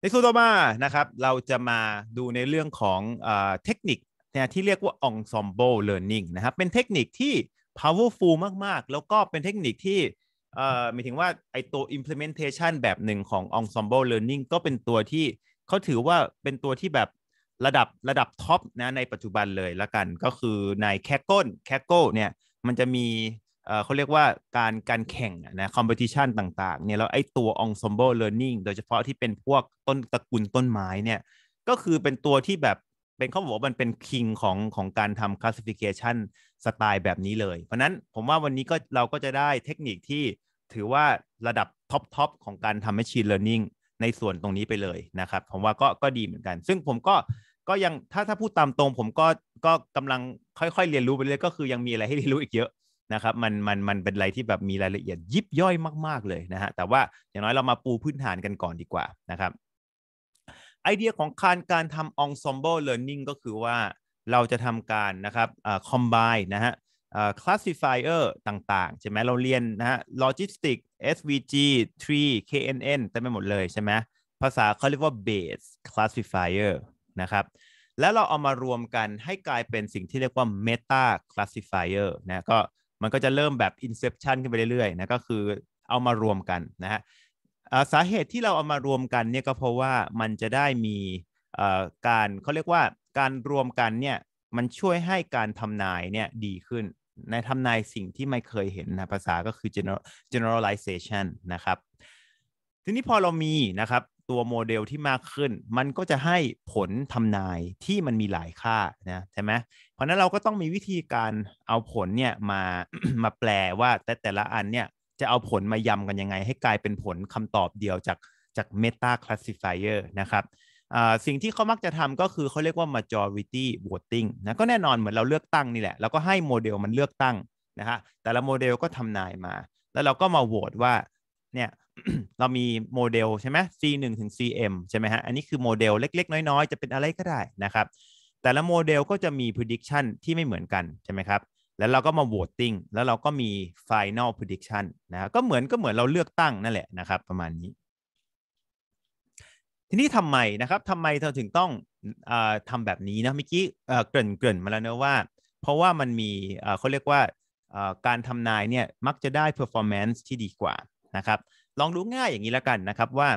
ในส่วนต่อมานะครับเราจะมาดูในเรื่องของเทคนิคนที่เรียกว่า ensemble learning นะครับ เป็นเทคนิคที่ powerful มาก ๆ แล้วก็เป็นเทคนิคที่หมายถึงว่า ไอตัว implementation แบบหนึ่งของ ensemble learning ก็เป็นตัวที่เขาถือว่าเป็นตัวที่แบบระดับระดับท็อปนะในปัจจุบันเลยละกัน ก็คือในแคกโกนแคกโกเนี่ยมันจะมีเขาเรียกว่าการการแข่งนะคอมเพติชันต่างๆ เนี่ย แล้วไอ้ตัวอง s อม b l เลอร์นิ่งโดยเฉพาะที่เป็นพวกต้นตระกูลต้นไม้เนี่ย ก็คือเป็นตัวที่แบบเป็นเขาบอกว่ามันเป็นคิงของของการทำคลาสสิฟิเคชันสไตล์แบบนี้เลย เพราะนั้นผมว่าวันนี้ก็เราก็จะได้เทคนิคที่ถือว่าระดับท็อปทอปของการทำ Machine Learning ในส่วนตรงนี้ไปเลยนะครับ ผมว่าก็ก็ดีเหมือนกัน ซึ่งผมก็ก็ยังถ้าถ้าพูดตามตรง ผมก็ก็กำลังค่อยๆ เรียนรู้ไปเรื่อยก็คือยังมีอะไรให้เรียนรู้อีกเยอะนะครับมันมันมันเป็นอะไรที่แบบมีรายละเอียดยิบย่อยมากๆเลยนะฮะแต่ว่า อย่างน้อยเรามาปูพื้นฐานกันก่อนดีกว่านะครับ ไอเดียของการการทำ ensemble learning ก็คือว่าเราจะทำการนะครับอ่า combine นะฮะอ่า classifier ต่างๆใช่ไหมเราเรียนนะฮะ logistic SVG tree KNN เต็มไปหมดเลยใช่ไหมภาษาเขาเรียกว่า base classifier นะครับ แล้วเราเอามารวมกันให้กลายเป็นสิ่งที่เรียกว่า meta classifier นะก็มันก็จะเริ่มแบบ inception ขึ้นไปเรื่อยๆนะก็คือเอามารวมกันนะฮะสาเหตุที่เราเอามารวมกันเนี่ยก็เพราะว่ามันจะได้มีการเขาเรียกว่าการรวมกันเนี่ยมันช่วยให้การทำนายเนี่ยดีขึ้นในทำนายสิ่งที่ไม่เคยเห็นนะภาษาก็คือ general generalization นะครับ ทีนี้พอเรามีนะครับตัวโมเดลที่มากขึ้น มันก็จะให้ผลทำนายที่มันมีหลายค่านะใช่ไหมเพราะนั้นเราก็ต้องมีวิธีการเอาผลเนี่ยมามาแปลว่า แต่แต่ละอันเนี่ย จะเอาผลมายำกันยังไง ให้กลายเป็นผลคำตอบเดียวจากจากเมตคลาสสิฟายเออร์นะครับสิ่งที่เขามักจะทำก็คือเขาเรียกว่า majority voting นะก็แน่นอนเหมือนเราเลือกตั้งนี่แหละแล้วก็ให้โมเดลมันเลือกตั้งนะฮะแต่ละโมเดลก็ทำนายมา แล้วเราก็มาโหวตว่าเนี่ยเรามีโมเดลใช่ไหม C1 ถึง CM ใช่ไหมฮะ อันนี้คือโมเดลเล็ก ๆ น้อย ๆ จะเป็นอะไรก็ได้นะครับ แต่ละโมเดลก็จะมี prediction ที่ไม่เหมือนกัน ใช่ไหมครับ แล้วเราก็มาโหวตติ้งแล้วเราก็มี final prediction นะก็เหมือนก็เหมือนเราเลือกตั้งนั่นแหละนะครับ ประมาณนี้ ทีนี้ทำไมนะครับทำไมเราถึงต้องอทำแบบนี้นะเมื่อกี้เกริ่นเกริ่นมาแล้วนะว่า เพราะว่ามันมีเขาเรียกว่าการทำนายเนี่ยมักจะได้ performance ที่ดีกว่านะครับลองดูง่ายอย่างนี้แล้วกันนะครับว่า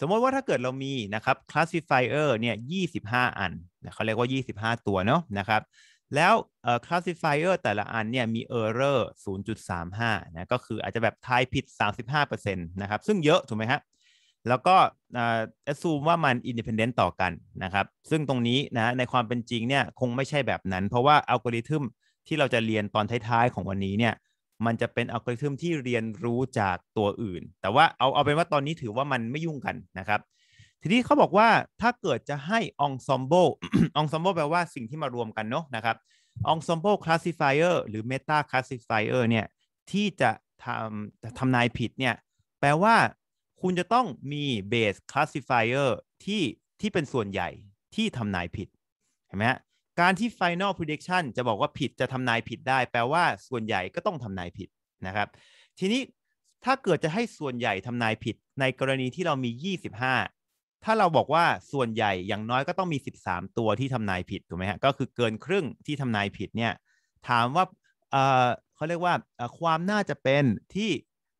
สมมติว่าถ้าเกิดเรามีนะครับ classifier เนี่ย 25 อันเขาเรียกว่า 25 ตัวเนาะนะครับ แล้ว classifier แต่ละอันเนี่ยมี error 0.35 นะก็คืออาจจะแบบทายผิด 35%นะครับซึ่งเยอะ ถูกไหมฮะแล้วก็ assume ว่ามัน independent ต่อกันนะครับ ซึ่งตรงนี้นะในความเป็นจริงเนี่ยคงไม่ใช่แบบนั้น เพราะว่าอัลกอริทึมที่เราจะเรียนตอนท้ายๆ ของวันนี้เนี่ยมันจะเป็นอัลกอริทึมที่เรียนรู้จากตัวอื่น แต่ว่าเอาเอาเป็นว่าตอนนี้ถือว่ามันไม่ยุ่งกันนะครับ ทีนี้เขาบอกว่าถ้าเกิดจะให้องซอมโบองซอมโบแปลว่าสิ่งที่มารวมกันเนาะนะครับองซอมโบคลาสสิฟายเออร์หรือเมตาคลาสสิฟายเออร์เนี่ย ที่จะทำทำนายผิดเนี่ย แปลว่าคุณจะต้องมีเบสคลาสสิฟายเออร์ที่ที่เป็นส่วนใหญ่ที่ทำนายผิดเห็นไหมฮะการที่ final prediction จะบอกว่าผิดจะทำนายผิดได้ แปลว่าส่วนใหญ่ก็ต้องทำนายผิดนะครับทีนี้ถ้าเกิดจะให้ส่วนใหญ่ทำนายผิดในกรณีที่เรามี 25 ถ้าเราบอกว่าส่วนใหญ่อย่างน้อยก็ต้องมี 13 ตัวที่ทำนายผิดถูกไหมฮะก็คือเกินครึ่งที่ทำนายผิดเนี่ยถามว่าเออเขาเรียกว่าความน่าจะเป็นที่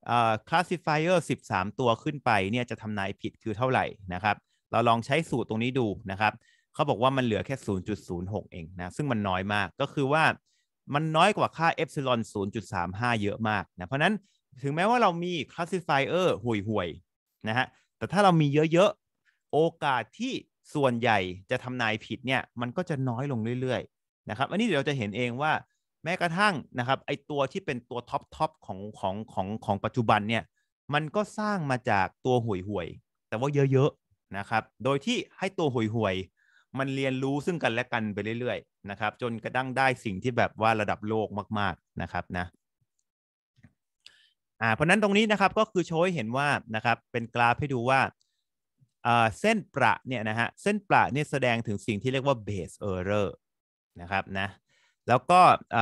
เออ classifier 13 ตัวขึ้นไปเนี่ยจะทำนายผิดคือเท่าไหร่นะครับ เราลองใช้สูตรตรงนี้ดูนะครับเขาบอกว่ามันเหลือแค่ 0.06 เองนะ ซึ่งมันน้อยมากก็คือว่ามันน้อยกว่าค่าเอฟซิลอน0.35 เยอะมากนะ เพราะนั้นถึงแม้ว่าเรามีคลาสสิฟายเออร์ห่วย ๆ นะฮะ แต่ถ้าเรามีเยอะ ๆ โอกาสที่ส่วนใหญ่จะทำนายผิดเนี่ย มันก็จะน้อยลงเรื่อย ๆ นะครับ อันนี้เดี๋ยวเราจะเห็นเองว่าแม้กระทั่งนะครับ ไอตัวที่เป็นตัวท็อปทอปของ ของของของปัจจุบันเนี่ย มันก็สร้างมาจากตัวห่วยห่วยแต่ว่าเยอะๆนะครับ โดยที่ให้ตัวห่วยห่วยมันเรียนรู้ซึ่งกันและกันไปเรื่อยๆนะครับจนกระทั่งได้สิ่งที่แบบว่าระดับโลกมากๆนะครับนะอ่าเพราะนั้นตรงนี้นะครับก็คือโชยเห็นว่านะครับเป็นกราฟให้ดูว่าเส้นประเนี่ยนะฮะเส้นประเนี่ยแสดงถึงสิ่งที่เรียกว่า base error นะครับนะแล้วก็อ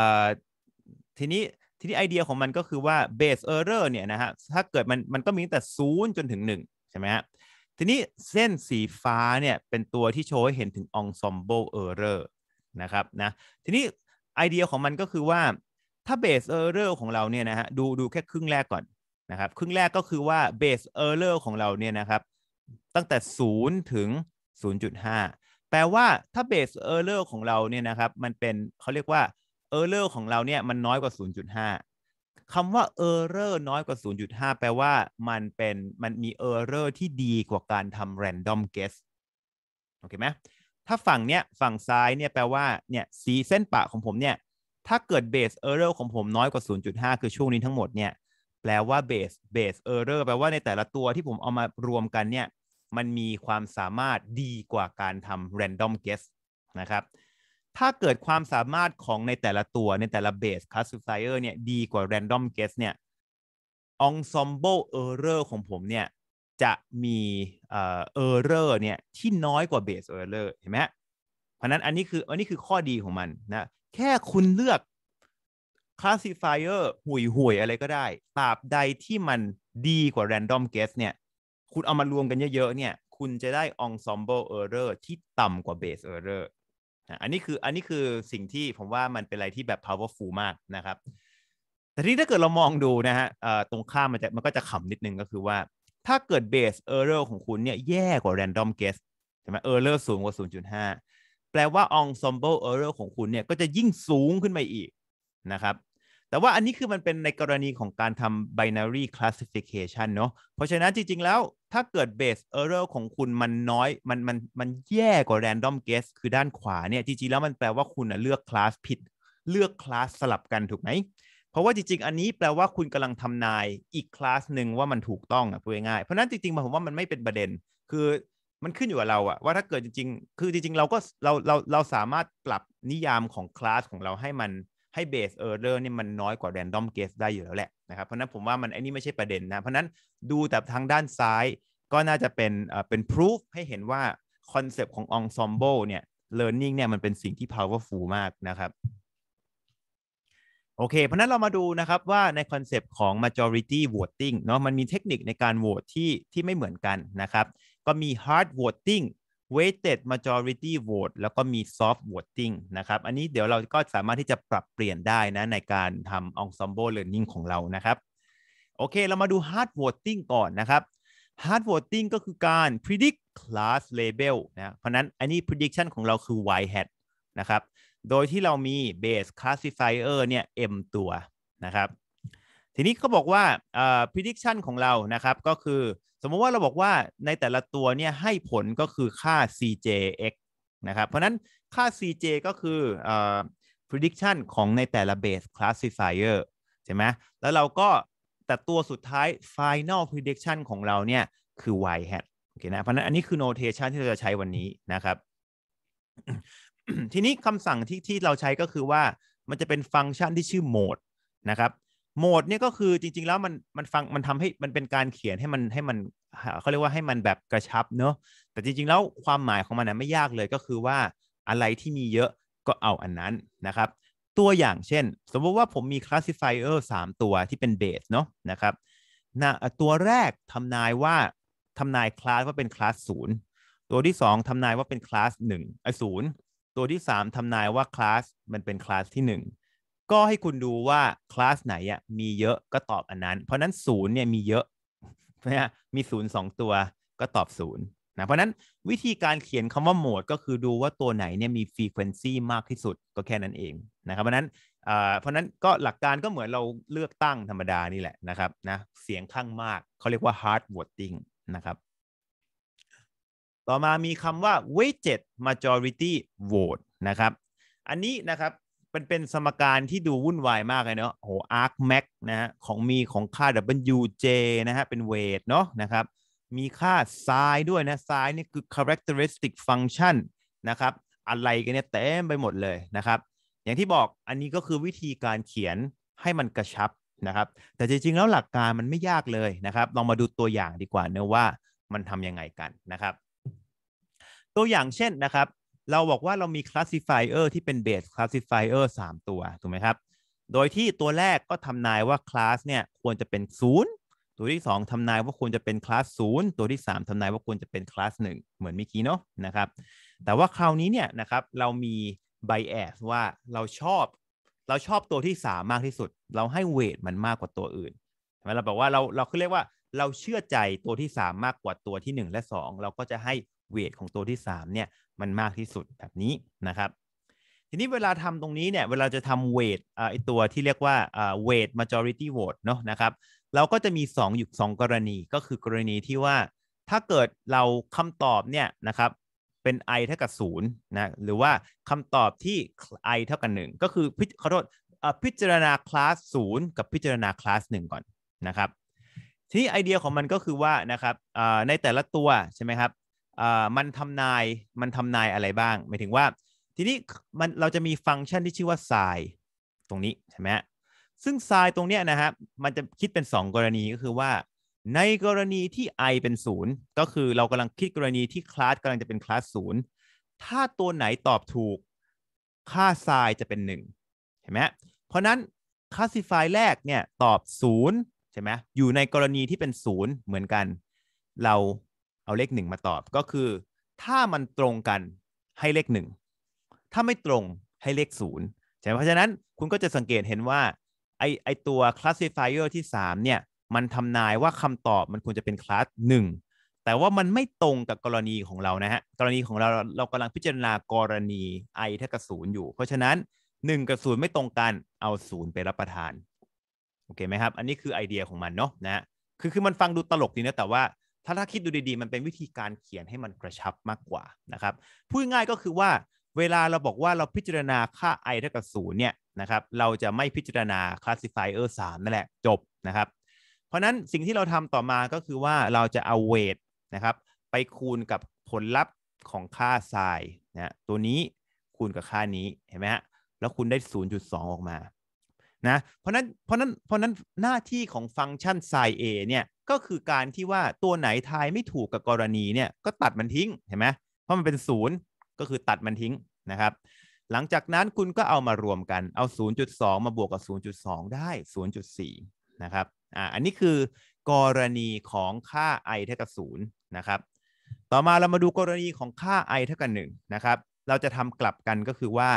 ทีนี้ ทีนี้ไอเดียของมันก็คือว่า base error เนี่ยนะฮะถ้าเกิดมันมันก็มีแต่ศูนย์จนถึงหนึ่งใช่ไหมฮะทีนี้เส้นสีฟ้าเนี่ย เป็นตัวที่โชว์ให้เห็นถึง ensemble error นะครับนะทีนี้ไอเดียของมันก็คือว่าถ้า base error ของเราเนี่ยนะฮะดูดูแค่ครึ่งแรกก่อนนะครับ ครึ่งแรกก็คือว่า base error ของเราเนี่ยนะครับตั้งแต่ 0 ถึง 0.5 แปลว่าถ้า base error ของเราเนี่ยนะครับมันเป็นเขาเรียกว่า error ของเราเนี่ยมันน้อยกว่า 0.5คำว่า error น้อยกว่า 0.5 แปลว่ามันเป็นมันมี error ที่ดีกว่าการทำ random guess โอเคไหมถ้าฝั่งเนี้ยฝั่งซ้ายเนี่ยแปลว่าเนี่ยสีเส้นปะของผมเนี่ยถ้าเกิด base error ของผมน้อยกว่า 0.5 คือช่วงนี้ทั้งหมดเนี่ยแปลว่า base base error แปลว่าในแต่ละตัวที่ผมเอามารวมกันเนี่ยมันมีความสามารถดีกว่าการทำ random guess นะครับถ้าเกิดความสามารถของในแต่ละตัวในแต่ละเบสคลาส s s เออร์เนี่ยดีกว่าแรนดอมเกสเนี่ยองมโบเออร์เรอร์ของผมเนี่ยจะมีเอรอเรอร์เนี่ยที่น้อยกว่าเบออร์เรอร์เห็นไหมเพราะนั้นอันนี้คืออันนี้คือข้อดีของมันนะแค่คุณเลือกคส l a s s เออร์ห่วยห่วยอะไรก็ได้ตราบใดที่มันดีกว่าแรนดอมเกสเนี่ยคุณเอามารวมกันเยอะๆเนี่ยคุณจะได้องมโบเออร์เรอร์ที่ต่ำกว่าเบออร์เรอร์อันนี้คืออันนี้คือสิ่งที่ผมว่ามันเป็นอะไรที่แบบ powerful มากนะครับ แต่ที่ถ้าเกิดเรามองดูนะฮะตรงข้ามมันจะมันก็จะขำนิดนึงก็คือว่าถ้าเกิด base error ของคุณเนี่ยแย่กว่า random guess ใช่ไหม error สูงกว่า 0.5 แปลว่า ensemble error ของคุณเนี่ยก็จะยิ่งสูงขึ้นไปอีกนะครับแต่ว่าอันนี้คือมันเป็นในกรณีของการทำ binary classification เนาะเพราะฉะนั้นจริงๆ แล้วถ้าเกิด base error ของคุณมันน้อย มันมันมันแย่กว่า random guess คือด้านขวาเนี่ยจริง ๆ แล้วมันแปลว่าคุณเลือกคลาสผิดเลือกคลาสสลับกันถูกไหม เพราะว่าจริง ๆ อันนี้แปลว่าคุณกำลังทำนายอีกคลาสหนึ่งว่ามันถูกต้องอ่ะพูดง่ายๆ เพราะนั้นจริงๆผมว่ามันไม่เป็นประเด็น คือมันขึ้นอยู่กับเราอะว่าถ้าเกิดจริงๆ คือจริงๆ เราก็เราเราเราสามารถปรับนิยามของคลาสของเราให้มันให้เบสเออร์เอร์นี่มันน้อยกว่าแรนดอมเกสได้อยู่แล้วแหละ นะครับ เพราะนั้นผมว่ามัน ไอ้นี่ไม่ใช่ประเด็นนะ เพราะนั้นดูแต่ทางด้านซ้าย ก็น่าจะเป็นเป็นพิสูจให้เห็นว่าคอนเซปต์ขององซอมโบเนี่ย learning เนี่ยมันเป็นสิ่งที่ powerful มากนะครับ โอเค เพราะนั้นเรามาดูนะครับว่าในคอนเซปต์ของ majority voting เนาะมันมีเทคนิคในการโหวตที่ที่ไม่เหมือนกันนะครับก็มี hard voting weighted majority vote แล้วก็มี soft voting นะครับ อันนี้เดี๋ยวเราก็สามารถที่จะปรับเปลี่ยนได้นะ ในการทำ ensemble learning ของเรานะครับ โอเค เรามาดู hard voting ก่อนนะครับ hard voting ก็คือการ predict class label นะ เพราะนั้นอันนี้ prediction ของเราคือ y hat นะครับ โดยที่เรามี base classifier เนี่ย m ตัวนะครับ ทีนี้เขาบอกว่า prediction ของเรานะครับ ก็คือมมติว่าเราบอกว่าในแต่ละตัวเนี่ยให้ผลก็คือค่า cjx นะครับ เพราะนั้นค่า cj ก็คืออ prediction ของในแต่ละ base classifier ใช่ไหม แล้วเราก็แต่ตัวสุดท้าย final prediction ของเราเนี่ยคือ y hat โอเคนะ เพราะนั้นอันนี้คือ notation ที่เราจะใช้วันนี้นะครับ ทีนี้คำสั่งที่ที่เราใช้ก็คือว่ามันจะเป็นฟังก์ชันที่ชื่อ mode นะครับโหมดเนี่ยก็คือจริง ๆ แล้วมันมันฟังมันทำให้มันเป็นการเขียนให้มันให้มันเขาเรียกว่าให้มันแบบกระชับเนาะแต่จริงๆแล้วความหมายของมันนยไม่ยากเลยก็คือว่าอะไรที่มีเยอะก็เอาอันนั้น นะ ครับ ตัวอย่างเช่นสมมติว่าผมมีคลาสสิฟายเออร์สามตัวที่เป็นเบสเนาะนะครับนะตัวแรกทำนายว่าทำนายคลาสว่าเป็นคลาสศูนย์ตัวที่ 2 ทำนายว่าเป็นคลาสหนึ่งไอศูนย์ตัวที่ 3 ทำนายว่าคลาสมันเป็นคลาสที่1ก็ให้คุณดูว่าคลาสไหนอ่ะมีเยอะก็ตอบอันนั้น เพราะนั้นศูนย์เนี่ยมีเยอะนะมีศูนย์สองตัวก็ตอบศูนย์นะเพราะนั้นวิธีการเขียนคำว่าโหมด ก็คือดูว่าตัวไหนเนี่ยมีฟรีเควนซีมากที่สุดก็แค่นั้นเอง นะครับเพราะนั้นเพราะนั้นก็หลักการก็เหมือนเราเลือกตั้งธรรมดานี่แหละนะครับนะเสียงข้างมากเขาเรียกว่า hard voting นะครับ ต่อมามีคำว่า weighted majority vote นะครับ อันนี้นะครับมันเป็นสมการที่ดูวุ่นวายมากเลยเนาะโ้อาร์คแม็กนะฮะของมีของค่า WJ นะฮะเป็นเวทเนาะนะครับ มีค่าไซด์ด้วยนะไซด์นี่คือ characteristic function นะครับ อะไรกันเนี่ยเต็มไปหมดเลยนะครับ อย่างที่บอกอันนี้ก็คือวิธีการเขียนให้มันกระชับนะครับ แต่จริง ๆ แล้วหลักการมันไม่ยากเลยนะครับ ลองมาดูตัวอย่างดีกว่าเนะว่ามันทำยังไงกันนะครับ ตัวอย่างเช่นนะครับเราบอกว่าเรามี classifier ที่เป็น base classifier 3 ตัวถูกไหมครับ โดยที่ตัวแรกก็ทำนายว่า class เนี่ยควรจะเป็น 0 ตัวที่ 2 ทำนายว่าควรจะเป็นคลาส0ตัวที่ 3 ทำนายว่าควรจะเป็นคลาส1เหมือนเมื่อกี้เนาะนะครับ แต่ว่าคราวนี้เนี่ยนะครับเรามี bias ว่าเราชอบเราชอบตัวที่ 3 มากที่สุด เราให้ weight มันมากกว่าตัวอื่นใชไหมเราบอกว่าเราเราคือเรียกว่าเราเชื่อใจตัวที่ 3 มากกว่าตัวที่1และ2 เราก็จะให้เวทของตัวที่ 3เนี่ยมันมากที่สุดแบบนี้นะครับ ทีนี้เวลาทำตรงนี้เนี่ยเวลาจะทำเวทไอตัวที่เรียกว่าเวท majority vote เนาะนะครับเราก็จะมี2อยู่2กรณีก็คือกรณีที่ว่าถ้าเกิดเราคำตอบเนี่ยนะครับเป็น i เท่ากับ0นะหรือว่าคำตอบที่ i เท่ากับ 1 ก็คือขอโทษพิจารณาคลาส0กับพิจารณาคลาส1ก่อนนะครับ ที่ไอเดียของมันก็คือว่านะครับในแต่ละตัวใช่ไหมครับมันทำนาย มันทำนายอะไรบ้างหมายถึงว่าทีนี้มันเราจะมีฟังก์ชันที่ชื่อว่าไซตรงนี้ใช่ไหมซึ่งไซตรงเนี้ยนะครับมันจะคิดเป็น 2 กรณีก็คือว่า ในกรณีที่ i เป็นศูนย์ก็คือเรากำลังคิดกรณีที่คลาสกำลังจะเป็นคลาสศูนย์ถ้าตัวไหนตอบถูก ค่าไซจะเป็น1เห็นไหมเพราะนั้นคลาสสิฟายแรกเนี่ยตอบ0ใช่ไหมอยู่ในกรณีที่เป็น 0 เหมือนกัน เราเอาเลขหนึ่งมาตอบก็คือ ถ้ามันตรงกันให้เลขหนึ่งถ้าไม่ตรงให้เลขศูนย์ใช่ไหมเพราะฉะนั้นคุณก็จะสังเกตเห็นว่าไอไอตัว classifier ที่ 3 เนี่ย มันทำนายว่าคำตอบมันควรจะเป็นคลาส1แต่ว่ามันไม่ตรงกับกรณีของเรานะฮะ กรณีของเรา เรากำลังพิจารณากรณี i เท่ากับ์อยู่ เพราะฉะนั้น 1 กับศูนย์ไม่ตรงกันเอาศูนย์ไปรับประทานโอเคไหมครับอันนี้คือไอเดียของมันเนาะนะคือคือมันฟังดูตลกดีนะแต่ว่าถ้าถ้าคิดดูดีๆ มันเป็นวิธีการเขียนให้มันกระชับมากกว่านะครับ พูดง่ายก็คือว่าเวลาเราบอกว่าเราพิจารณาค่า i เท่ากับศูนย์เนี่ยนะครับเราจะไม่พิจารณา classifier 3นั่นแหละจบนะครับ เพราะนั้นสิ่งที่เราทำต่อมาก็คือว่าเราจะเอา weight นะครับ ไปคูณกับผลลัพธ์ของค่า sin นะตัวนี้คูณกับค่านี้เห็นไหมฮะแล้วคุณได้ 0.2 ออกมานะเพราะนั้นเพราะนั้นเพราะนั้นหน้าที่ของฟังก์ชัน sin a เนี่ยก็คือการที่ว่าตัวไหนทายไม่ถูกกับกรณีเนี่ยก็ตัดมันทิ้งเห็นไหมเพราะมันเป็นศูนย์ก็คือตัดมันทิ้งนะครับ หลังจากนั้นคุณก็เอามารวมกันเอา 0.2 มาบวกกับ 0.2 ได้ 0.4นะครับอ่าอันนี้คือกรณีของค่า i เท่ากับ0นะครับต่อมาเรามาดูกรณีของค่า i เท่ากับ1นะครับเราจะทำกลับกันก็คือว่า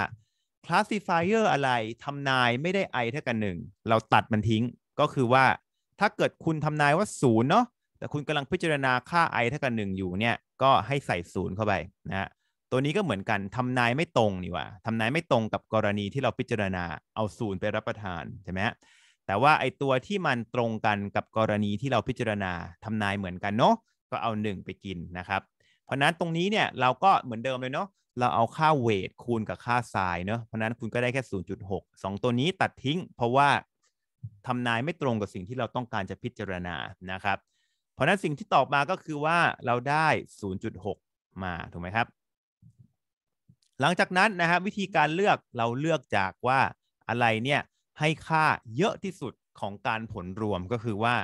classifier อะไรทำนายไม่ได้ i เท่ากับ1เราตัดมันทิ้งก็คือว่าถ้าเกิดคุณทำนายว่าศูนย์เนาะแต่คุณกำลังพิจารณาค่า i เท่ากับหนึ่งอยู่เนี่ยก็ให้ใส่ศูนย์เข้าไปนะฮะตัวนี้ก็เหมือนกันทำนายไม่ตรงนี่ว่าทำนายไม่ตรงกับกรณีที่เราพิจารณาเอาศูนย์ไปรับประทานใช่ไหมฮะแต่ว่าไอตัวที่มันตรงกันกับกรณีที่เราพิจารณา ทำนายเหมือนกันเนาะก็เอา 1 ไปกินนะครับเพราะนั้นตรงนี้เนี่ยเราก็เหมือนเดิมเลยเนาะเราเอาค่าเวทคูณกับค่าทรายเนาะเพราะนั้นคุณก็ได้แค่ 0.6 2 ตัวนี้ตัดทิ้ง เพราะว่าทำนายไม่ตรงกับสิ่งที่เราต้องการจะพิจารณานะครับ เพราะนั้นสิ่งที่ตอบมาก็คือว่าเราได้ 0.6 มาถูกไหมครับ หลังจากนั้นนะครับวิธีการเลือกเราเลือกจากว่าอะไรเนี่ยให้ค่าเยอะที่สุดของการผลรวมก็คือว่า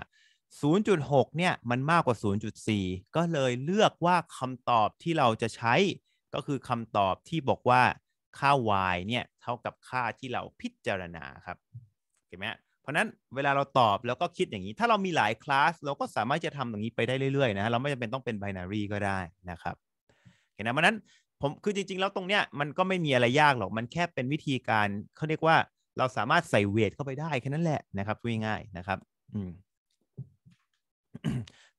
0.6 เนี่ย มันมากกว่า 0.4 ก็เลยเลือกว่าคำตอบที่เราจะใช้ ก็คือคำตอบที่บอกว่าค่า y เนี่ยเท่ากับค่าที่เราพิจารณาครับเห็นไหมเพราะนั้นเวลาเราตอบแล้วก็คิดอย่างนี้ ถ้าเรามีหลายคลาสเราก็สามารถจะทำตรงนี้ไปได้เรื่อยๆนะฮะเราไม่จำเป็นต้องเป็นไบนารีก็ได้นะครับเห็นไหมเพราะนั้นผมคือจริงๆ แล้วตรงเนี้ยมันก็ไม่มีอะไรยากหรอก มันแค่เป็นวิธีการเขาเรียกว่าเราสามารถใส่เวทเข้าไปได้ แค่นั้นแหละนะครับง่ายๆนะครับอืม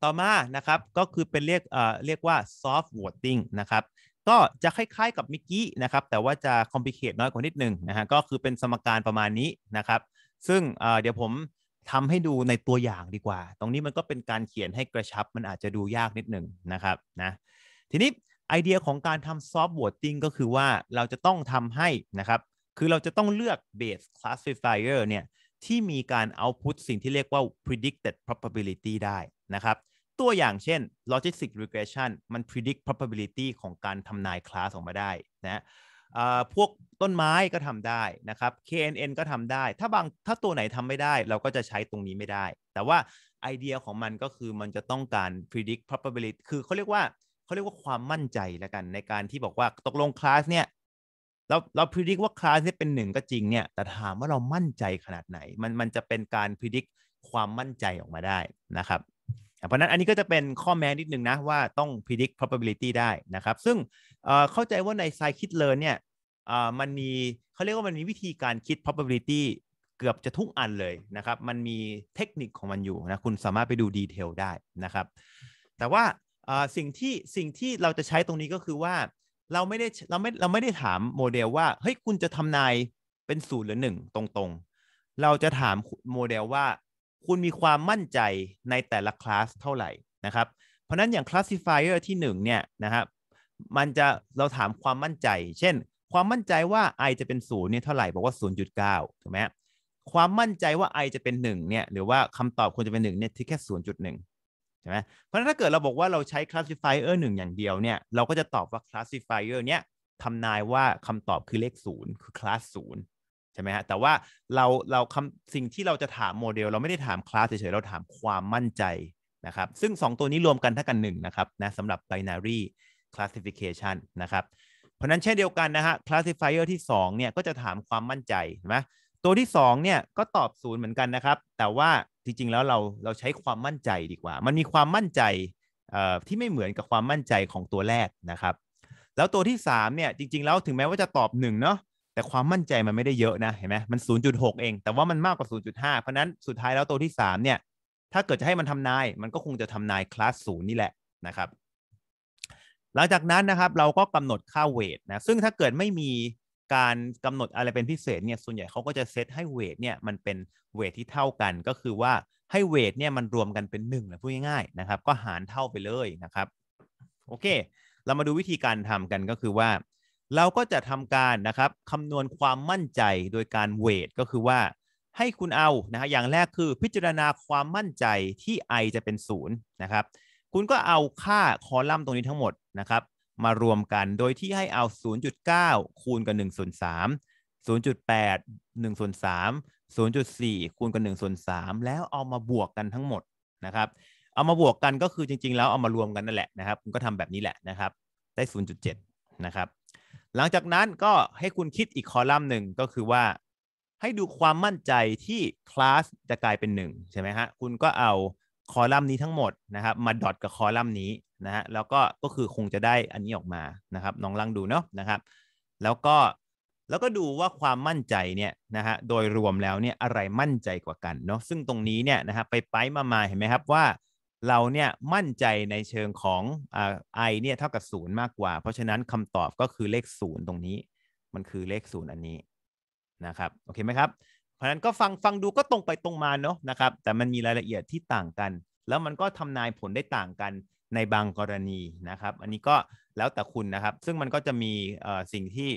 ต่อมานะครับก็คือเป็นเรียกเอ่อเรียกว่า soft voting นะครับ ก็จะคล้ายๆ กับมิกกี้นะครับแต่ว่าจะคอมพลิเคทน้อยกว่านิดนึงนะฮะก็คือเป็นสมการประมาณนี้นะครับซึ่งเดี๋ยวผมทำให้ดูในตัวอย่างดีกว่า ตรงนี้มันก็เป็นการเขียนให้กระชับมันอาจจะดูยากนิดหนึ่งนะครับนะ ทีนี้ไอเดียของการทำซอฟต์วอร์ติ้งก็คือว่าเราจะต้องทำให้นะครับ คือเราจะต้องเลือกบสคลาสฟ s s เ f อร์เนี่ยที่มีการเอาพุทสิ่งที่เรียกว่า predicted probability ได้นะครับ ตัวอย่างเช่น logistic regression มัน predict probability ของการทำนายคลาสออกมาได้นะพวกต้นไม้ก็ทำได้นะครับ KNN ก็ทำได้ถ้าบางถ้าตัวไหน ทำไม่ได้เราก็จะใช้ตรงนี้ไม่ได้แต่ว่าไอเดียของมันก็คือมันจะต้องการ predict probability คือเขาเรียกว่าเขาเรียกว่าความมั่นใจละกันในการที่บอกว่าตกลงคลาสเนี่ยเราเราพิจิ c t ว่าคลาสเนี่ยเป็นหนึ่งก็จริงเนี่ยแต่ถามว่าเรามั่นใจขนาดไหนมันมันจะเป็นการพิจิ c t ความมั่นใจออกมาได้นะครับเพราะนั้นอันนี้ก็จะเป็นข้อแม้นิดนึงนะว่าต้องพิจิ c t probability ได้นะครับซึ่งเข้าใจว่าใน scikit-learn เนี่ยอ่ามันมีเขาเรียกว่ามันมีวิธีการคิด probability เกือบจะทุกอันเลยนะครับ มันมีเทคนิคของมันอยู่นะ คุณสามารถไปดูดีเทลได้นะครับ แต่ว่าสิ่งที่สิ่งที่เราจะใช้ตรงนี้ก็คือว่าเราไม่ได้เราไม่เราไม่ได้ถามโมเดลว่าเฮ้ยคุณจะทำนายเป็นศูนย์หรือหนึ่งตรงๆ เราจะถามโมเดลว่า คุณมีความมั่นใจในแต่ละคลาสเท่าไหร่นะครับ เพราะนั้นอย่าง classifier ที่ 1 เนี่ยนะครับมันจะเราถามความมั่นใจ เช่นความมั่นใจว่า i จะเป็นศูนย์เนี่ยเท่าไหร่บอกว่า 0.9ถูกไหมความมั่นใจว่า i จะเป็น1เนี่ยหรือว่าคำตอบควรจะเป็น1เนี่ยที่แค่0.1ใช่ไหมเพราะฉะนั้นถ้าเกิดเราบอกว่าเราใช้ classifier 1 อย่างเดียวเนี่ยเราก็จะตอบว่า classifier เนี่ยทำนายว่าคำตอบคือเลข0คือ class 0ใช่ไหมฮะแต่ว่าเรา เราคำสิ่งที่เราจะถามโมเดล เราไม่ได้ถาม class เฉยๆ เราถามความมั่นใจนะครับ ซึ่ง 2 ตัวนี้รวมกันเท่ากัน1นะครับนะสำหรับ binary classification นะครับเพราะนั้นเช่นเดียวกันนะฮะ classifier ที่2เนี่ยก็จะถามความมั่นใจใช่ไหมตัวที่2เนี่ยก็ตอบศูนย์เหมือนกันนะครับ แต่ว่าจริงๆแล้วเราเราใช้ความมั่นใจดีกว่า มันมีความมั่นใจที่ไม่เหมือนกับความมั่นใจของตัวแรกนะครับแล้วตัวที่3เนี่ยจริงๆแล้วถึงแม้ว่าจะตอบ1เนาะแต่ความมั่นใจมันไม่ได้เยอะนะเห็นไหมมัน 0.6 เองแต่ว่ามันมากกว่า0.5เพราะนั้นสุดท้ายแล้วตัวที่3เนี่ยถ้าเกิดจะให้มันทำนายมันก็คงจะทำนายคลาสศูนย์นี่แหละนะครับหลังจากนั้นนะครับเราก็กำหนดค่าเวทนะซึ่งถ้าเกิดไม่มีการกำหนดอะไรเป็นพิเศษเนี่ยส่วนใหญ่เขาก็จะเซตให้เวทเนี่ยมันเป็นเวทที่เท่ากัน ก็คือว่าให้เวทเนี่ยมันรวมกันเป็น1นึ่งนะพูดง่ายๆนะครับก็หารเท่าไปเลยนะครับโอเค เรามาดูวิธีการทำกันก็คือว่า เราก็จะทำการนะครับคำนวณความมั่นใจโดยการเวทก็คือว่าให้คุณเอานะฮะอย่างแรกคือพิจารณาความมั่นใจที่ i จะเป็น0นะครับคุณก็เอาค่าคอลัมน์ตรงนี้ทั้งหมดนะครับมารวมกันโดยที่ให้เอา 0.9 คูณกับ 1 ส่วน 3 0.8 1 ส่วน 3 0.4 คูณกับ 1 ส่วน 3 แล้วเอามาบวกกันทั้งหมดนะครับเอามาบวกกันก็คือจริงๆแล้วเอามารวมกันนั่นแหละนะครับคุณก็ทำแบบนี้แหละนะครับได้ 0.7 นะครับหลังจากนั้นก็ให้คุณคิดอีกคอลัมน์หนึ่งก็คือว่าให้ดูความมั่นใจที่คลาสจะกลายเป็น 1 ใช่ไหมฮะคุณก็เอาคอลัมน์นี้ทั้งหมดนะครับ มาดอทกับคอลัมน์นี้นะฮะแล้วก็ก็คือคงจะได้อันนี้ออกมานะครับน้องลังดูเนาะนะครับ แล้วก็ แล้วก็ดูว่าความมั่นใจเนี่ยนะฮะโดยรวมแล้วเนี่ยอะไรมั่นใจกว่ากันเนาะซึ่งตรงนี้เนี่ยนะฮะไปไปมามาเห็นไหมครับว่า เราเนี่ยมั่นใจในเชิงของอ่าไอเนี่ยเท่ากับศูนย์มากกว่า เพราะฉะนั้นคำตอบก็คือเลขศูนย์ตรงนี้มันคือเลขศูนย์อันนี้นะครับโอเคไหมครับเพราะนั้นก็ฟังฟังดูก็ตรงไปตรงมาเนาะนะครับ แต่มันมีรายละเอียดที่ต่างกัน แล้วมันก็ทำนายผลได้ต่างกันในบางกรณีนะครับ อันนี้ก็แล้วแต่คุณนะครับ ซึ่งมันก็จะมีสิ่งที่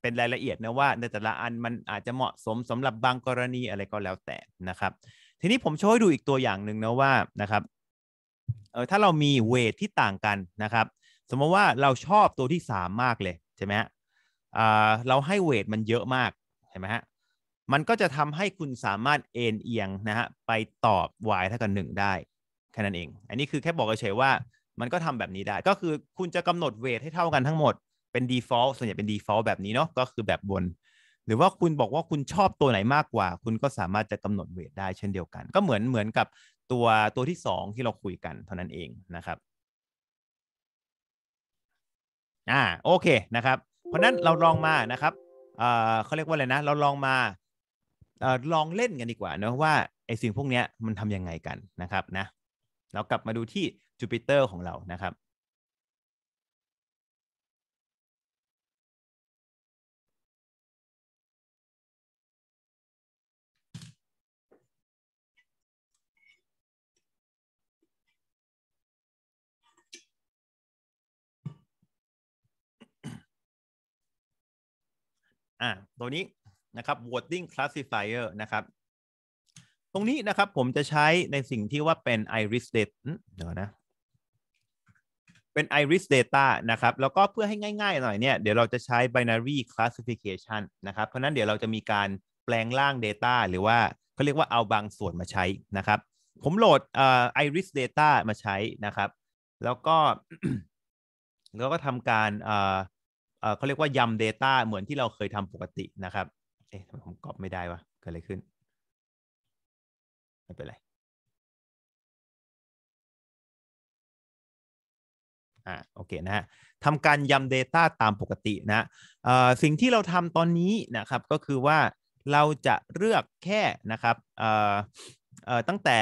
เป็นรายละเอียดนะว่าในแต่ละอันมันอาจจะเหมาะสมสำหรับบางกรณีอะไรก็แล้วแต่นะครับทีนี้ผมช่วยดูอีกตัวอย่างหนึ่งนะว่านะครับเออถ้าเรามีเวทที่ต่างกันนะครับ สมมติว่าเราชอบตัวที่ 3 มากเลยใช่ไหมฮะเราให้เวทมันเยอะมากใช่ไหมฮะมันก็จะทำให้คุณสามารถเอ็นเอียงนะฮะไปตอบ y เท่ากับ1ได้แค่นั้นเอง อันนี้คือแค่บอกเฉยว่า มันก็ทำแบบนี้ได้ ก็คือคุณจะกำหนดเวทให้เท่ากันทั้งหมดเป็น default ส่วนใหญ่เป็น default แบบนี้เนาะก็คือแบบบน หรือว่าคุณบอกว่าคุณชอบตัวไหนมากกว่าคุณก็สามารถจะกำหนดเวทได้เช่นเดียวกัน ก็เหมือนเหมือนกับตัวตัวที่ 2 ที่เราคุยกันเท่านั้นเองนะครับอ่าโอเคนะครับ เพราะนั้นเราลองมานะครับเอ่อเขาเรียกว่าอะไรนะ เราลองมาลองเล่นกันดีกว่านะว่าไอสิ่งพวกนี้มันทำยังไงกันนะครับนะเรากลับมาดูที่จูปิเตอร์ ของเรานะครับอ่าตัวนี้นะครับ voting classifier นะครับ ตรงนี้นะครับผมจะใช้ในสิ่งที่ว่าเป็น iris data เดี๋ยวนะ เป็น iris data นะครับ แล้วก็เพื่อให้ง่ายๆหน่อยเนี่ย เดี๋ยวเราจะใช้ binary classification นะครับ เพราะนั้นเดี๋ยวเราจะมีการแปลงร่าง data หรือว่าเขาเรียกว่าเอาบางส่วนมาใช้นะครับ ผมโหลดเอ iris data มาใช้นะครับ แล้วก็ แล้วก็ทำการเเขาเรียกว่ายำ Data เหมือนที่เราเคยทำปกตินะครับเอ๊ะทำไมผมกรอบไม่ได้วะเกิดอะไรขึ้นไม่เป็นไรอ่าโอเคนะฮะทำการยำ Data ตามปกตินะสิ่งที่เราทำตอนนี้นะครับก็คือว่าเราจะเลือกแค่นะครับเเออออ่่ตั้งแต่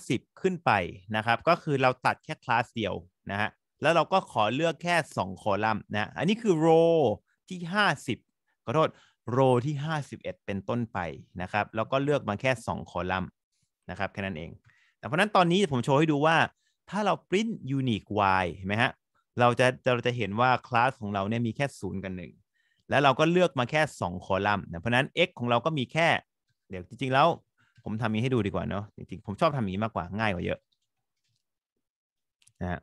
50 ขึ้นไปนะครับ ก็คือเราตัดแค่คลาสเดียวนะฮะแล้วเราก็ขอเลือกแค่ 2 คอลัมน์นะ อันนี้คือโรที่ 50 ขอโทษโรที่ 51 เป็นต้นไป นะครับ แล้วก็เลือกมาแค่ 2 คอลัมน์ นะครับ แค่นั้นเองแต่เพราะนั้นตอนนี้ผมโชว์ให้ดูว่า ถ้าเราปริ้น unique y เห็นไหมฮะ เราจะ เราจะเห็นว่าคลาสของเราเนี่ยมีแค่ 0 กับ1แล้วเราก็เลือกมาแค่ 2 คอลัมน์นะเพราะนั้น x ของเราก็มีแค่ เดี๋ยวจริง ๆ แล้วผมทำนี้ให้ดูดีกว่าเนาะจริงๆผมชอบทำนี้มากกว่า ง่ายกว่าเยอะ นะฮะ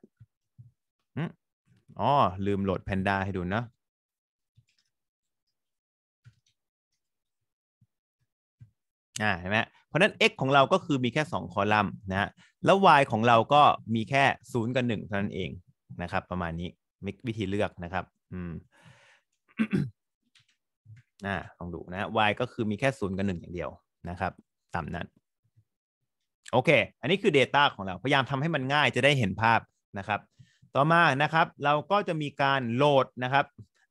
อ๋อ ลืมโหลดแพนด้าให้ดูนะอ่าเห็นไหมเพราะนั้น x ของเราก็คือมีแค่ 2 คอลัมน์นะฮะแล้ว y ของเราก็มีแค่ 0 กับ1เท่านั้นเองนะครับ ประมาณนี้ วิธีเลือกนะครับอืมอ่าลองดูนะ y ก็คือมีแค่ 0 กับ1อย่างเดียวนะครับตามนั้นโอเค อันนี้คือ Data ของเราพยายามทำให้มันง่ายจะได้เห็นภาพนะครับ ต่อมานะครับ เราก็จะมีการโหลดนะครับ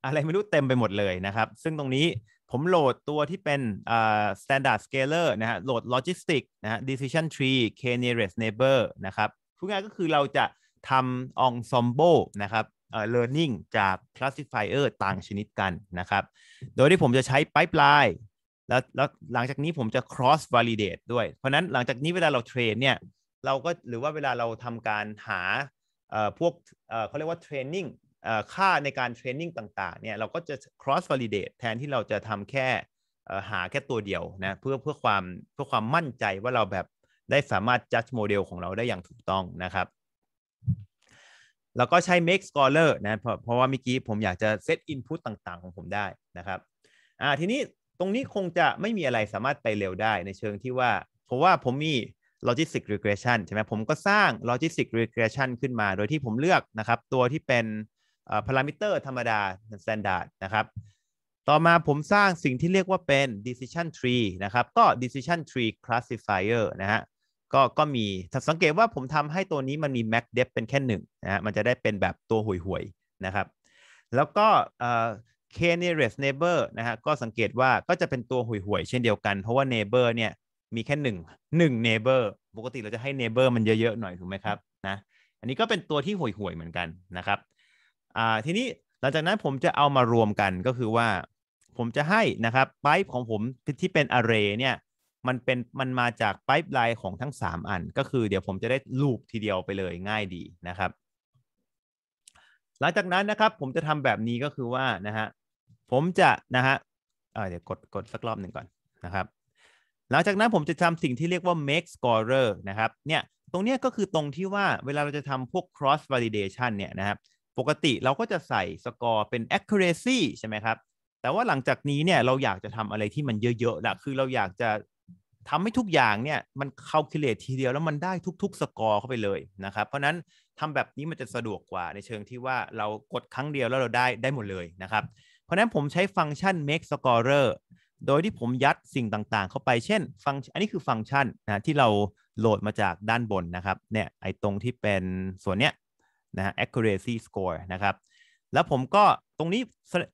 อะไรไม่รู้เต็มไปหมดเลยนะครับ ซึ่งตรงนี้ผมโหลดตัวที่เป็นอ่า standard scaler นะฮะโหลด logistic นะฮะ decision tree k nearest neighbor นะครับพูดง่ายก็คือเราจะทำ ensemble นะครับ learning จาก classifier ต่างชนิดกันนะครับ โดยที่ผมจะใช้ pipeline แล้วแล้วหลังจากนี้ผมจะ cross validate ด้วย เพราะนั้นหลังจากนี้เวลาเราเทรนเนี่ย เราก็หรือว่าเวลาเราทำการหาพวกเเขาเรียกว่าเทรนนิ่งค่าในการเทรนนิ่งต่าง ๆ เนี่ย เราก็จะ cross validate แทนที่เราจะทำแค่หาแค่ตัวเดียวนะ เพื่อเพื่อความเพื่อความมั่นใจว่าเราแบบได้สามารถ judge โมเดลของเราได้อย่างถูกต้องนะครับ แล้วก็ใช้ make scholar นะเพราะเพราะว่าเมื่อกี้ผมอยากจะ set input ต่างๆ ของผมได้นะครับอ่าทีนี้ตรงนี้คงจะไม่มีอะไรสามารถไปเร็วได้ในเชิงที่ว่า เพราะว่าผมมี logistic regression ใช่ไหมผมก็สร้าง logistic regression ขึ้นมาโดยที่ผมเลือกนะครับ ตัวที่เป็นพารามิเตอร์ธรรมดา standard นะครับ ต่อมาผมสร้างสิ่งที่เรียกว่าเป็น decision tree นะครับ ก็ decision tree classifier นะฮะ ก็ ก็มี สังเกตว่าผมทำให้ตัวนี้มันมี max depth เป็นแค่หนึ่งนะฮะ มันจะได้เป็นแบบตัวห่วยๆนะครับ แล้วก็ k nearest neighbor นะฮะ ก็สังเกตว่าก็จะเป็นตัวห่วยๆเช่นเดียวกัน เพราะว่า neighbor เนี่ย มีแค่หนึ่ง หนึ่ง neighbor ปกติเราจะให้ neighbor มันเยอะๆ หน่อยถูกไหมครับ นะ อันนี้ก็เป็นตัวที่ห่วยๆเหมือนกันนะครับ่าทีนี้หลังจากนั้นผมจะเอามารวมกันก็คือว่า ผมจะให้นะครับไบป์ของผมที่เป็นอา์เรย์เนี่ยมันเป็น มันมาจากไบป์ไลน์ของทั้ง 3 อันก็คือเดี๋ยวผมจะได้ลูปทีเดียวไปเลยง่ายดีนะครับ หลังจากนั้นนะครับผมจะทำแบบนี้ก็คือว่านะฮะผมจะนะฮะเดี๋ยวกดกดสักรอบหนึ่งก่อนนะครับ หลังจากนั้นผมจะทำสิ่งที่เรียกว่า make scorer นะครับ เนี่ยตรงเนี้ยก็คือตรงที่ว่าเวลาเราจะทำพวก cross validation เนี่ยนะครับปกติเราก็จะใส่สกอร์เป็น accuracy ใช่ไหมครับ แต่ว่าหลังจากนี้เนี่ย เราอยากจะทำอะไรที่มันเยอะ ๆละคือเราอยากจะทำให้ทุกอย่างเนี่ย มันคา l ค u l a t ทีเดียวแล้วมันได้ทุกๆ สกอร์เข้าไปเลยนะครับ เพราะนั้นทำแบบนี้มันจะสะดวกกว่าในเชิงที่ว่าเรากดครั้งเดียวแล้วเราได้ได้หมดเลยนะครับ เพราะนั้นผมใช้ฟังก์ชัน make scorer โดยที่ผมยัดสิ่งต่าง ๆ เข้าไป เช่น ฟังอันนี้คือฟังก์ชันนะที่เราโหลดมาจากด้านบนนะครับ เนี่ยไอตรงที่เป็นส่วนเนี้ยนะฮะ accuracy score นะครับ แล้วผมก็ตรงนี้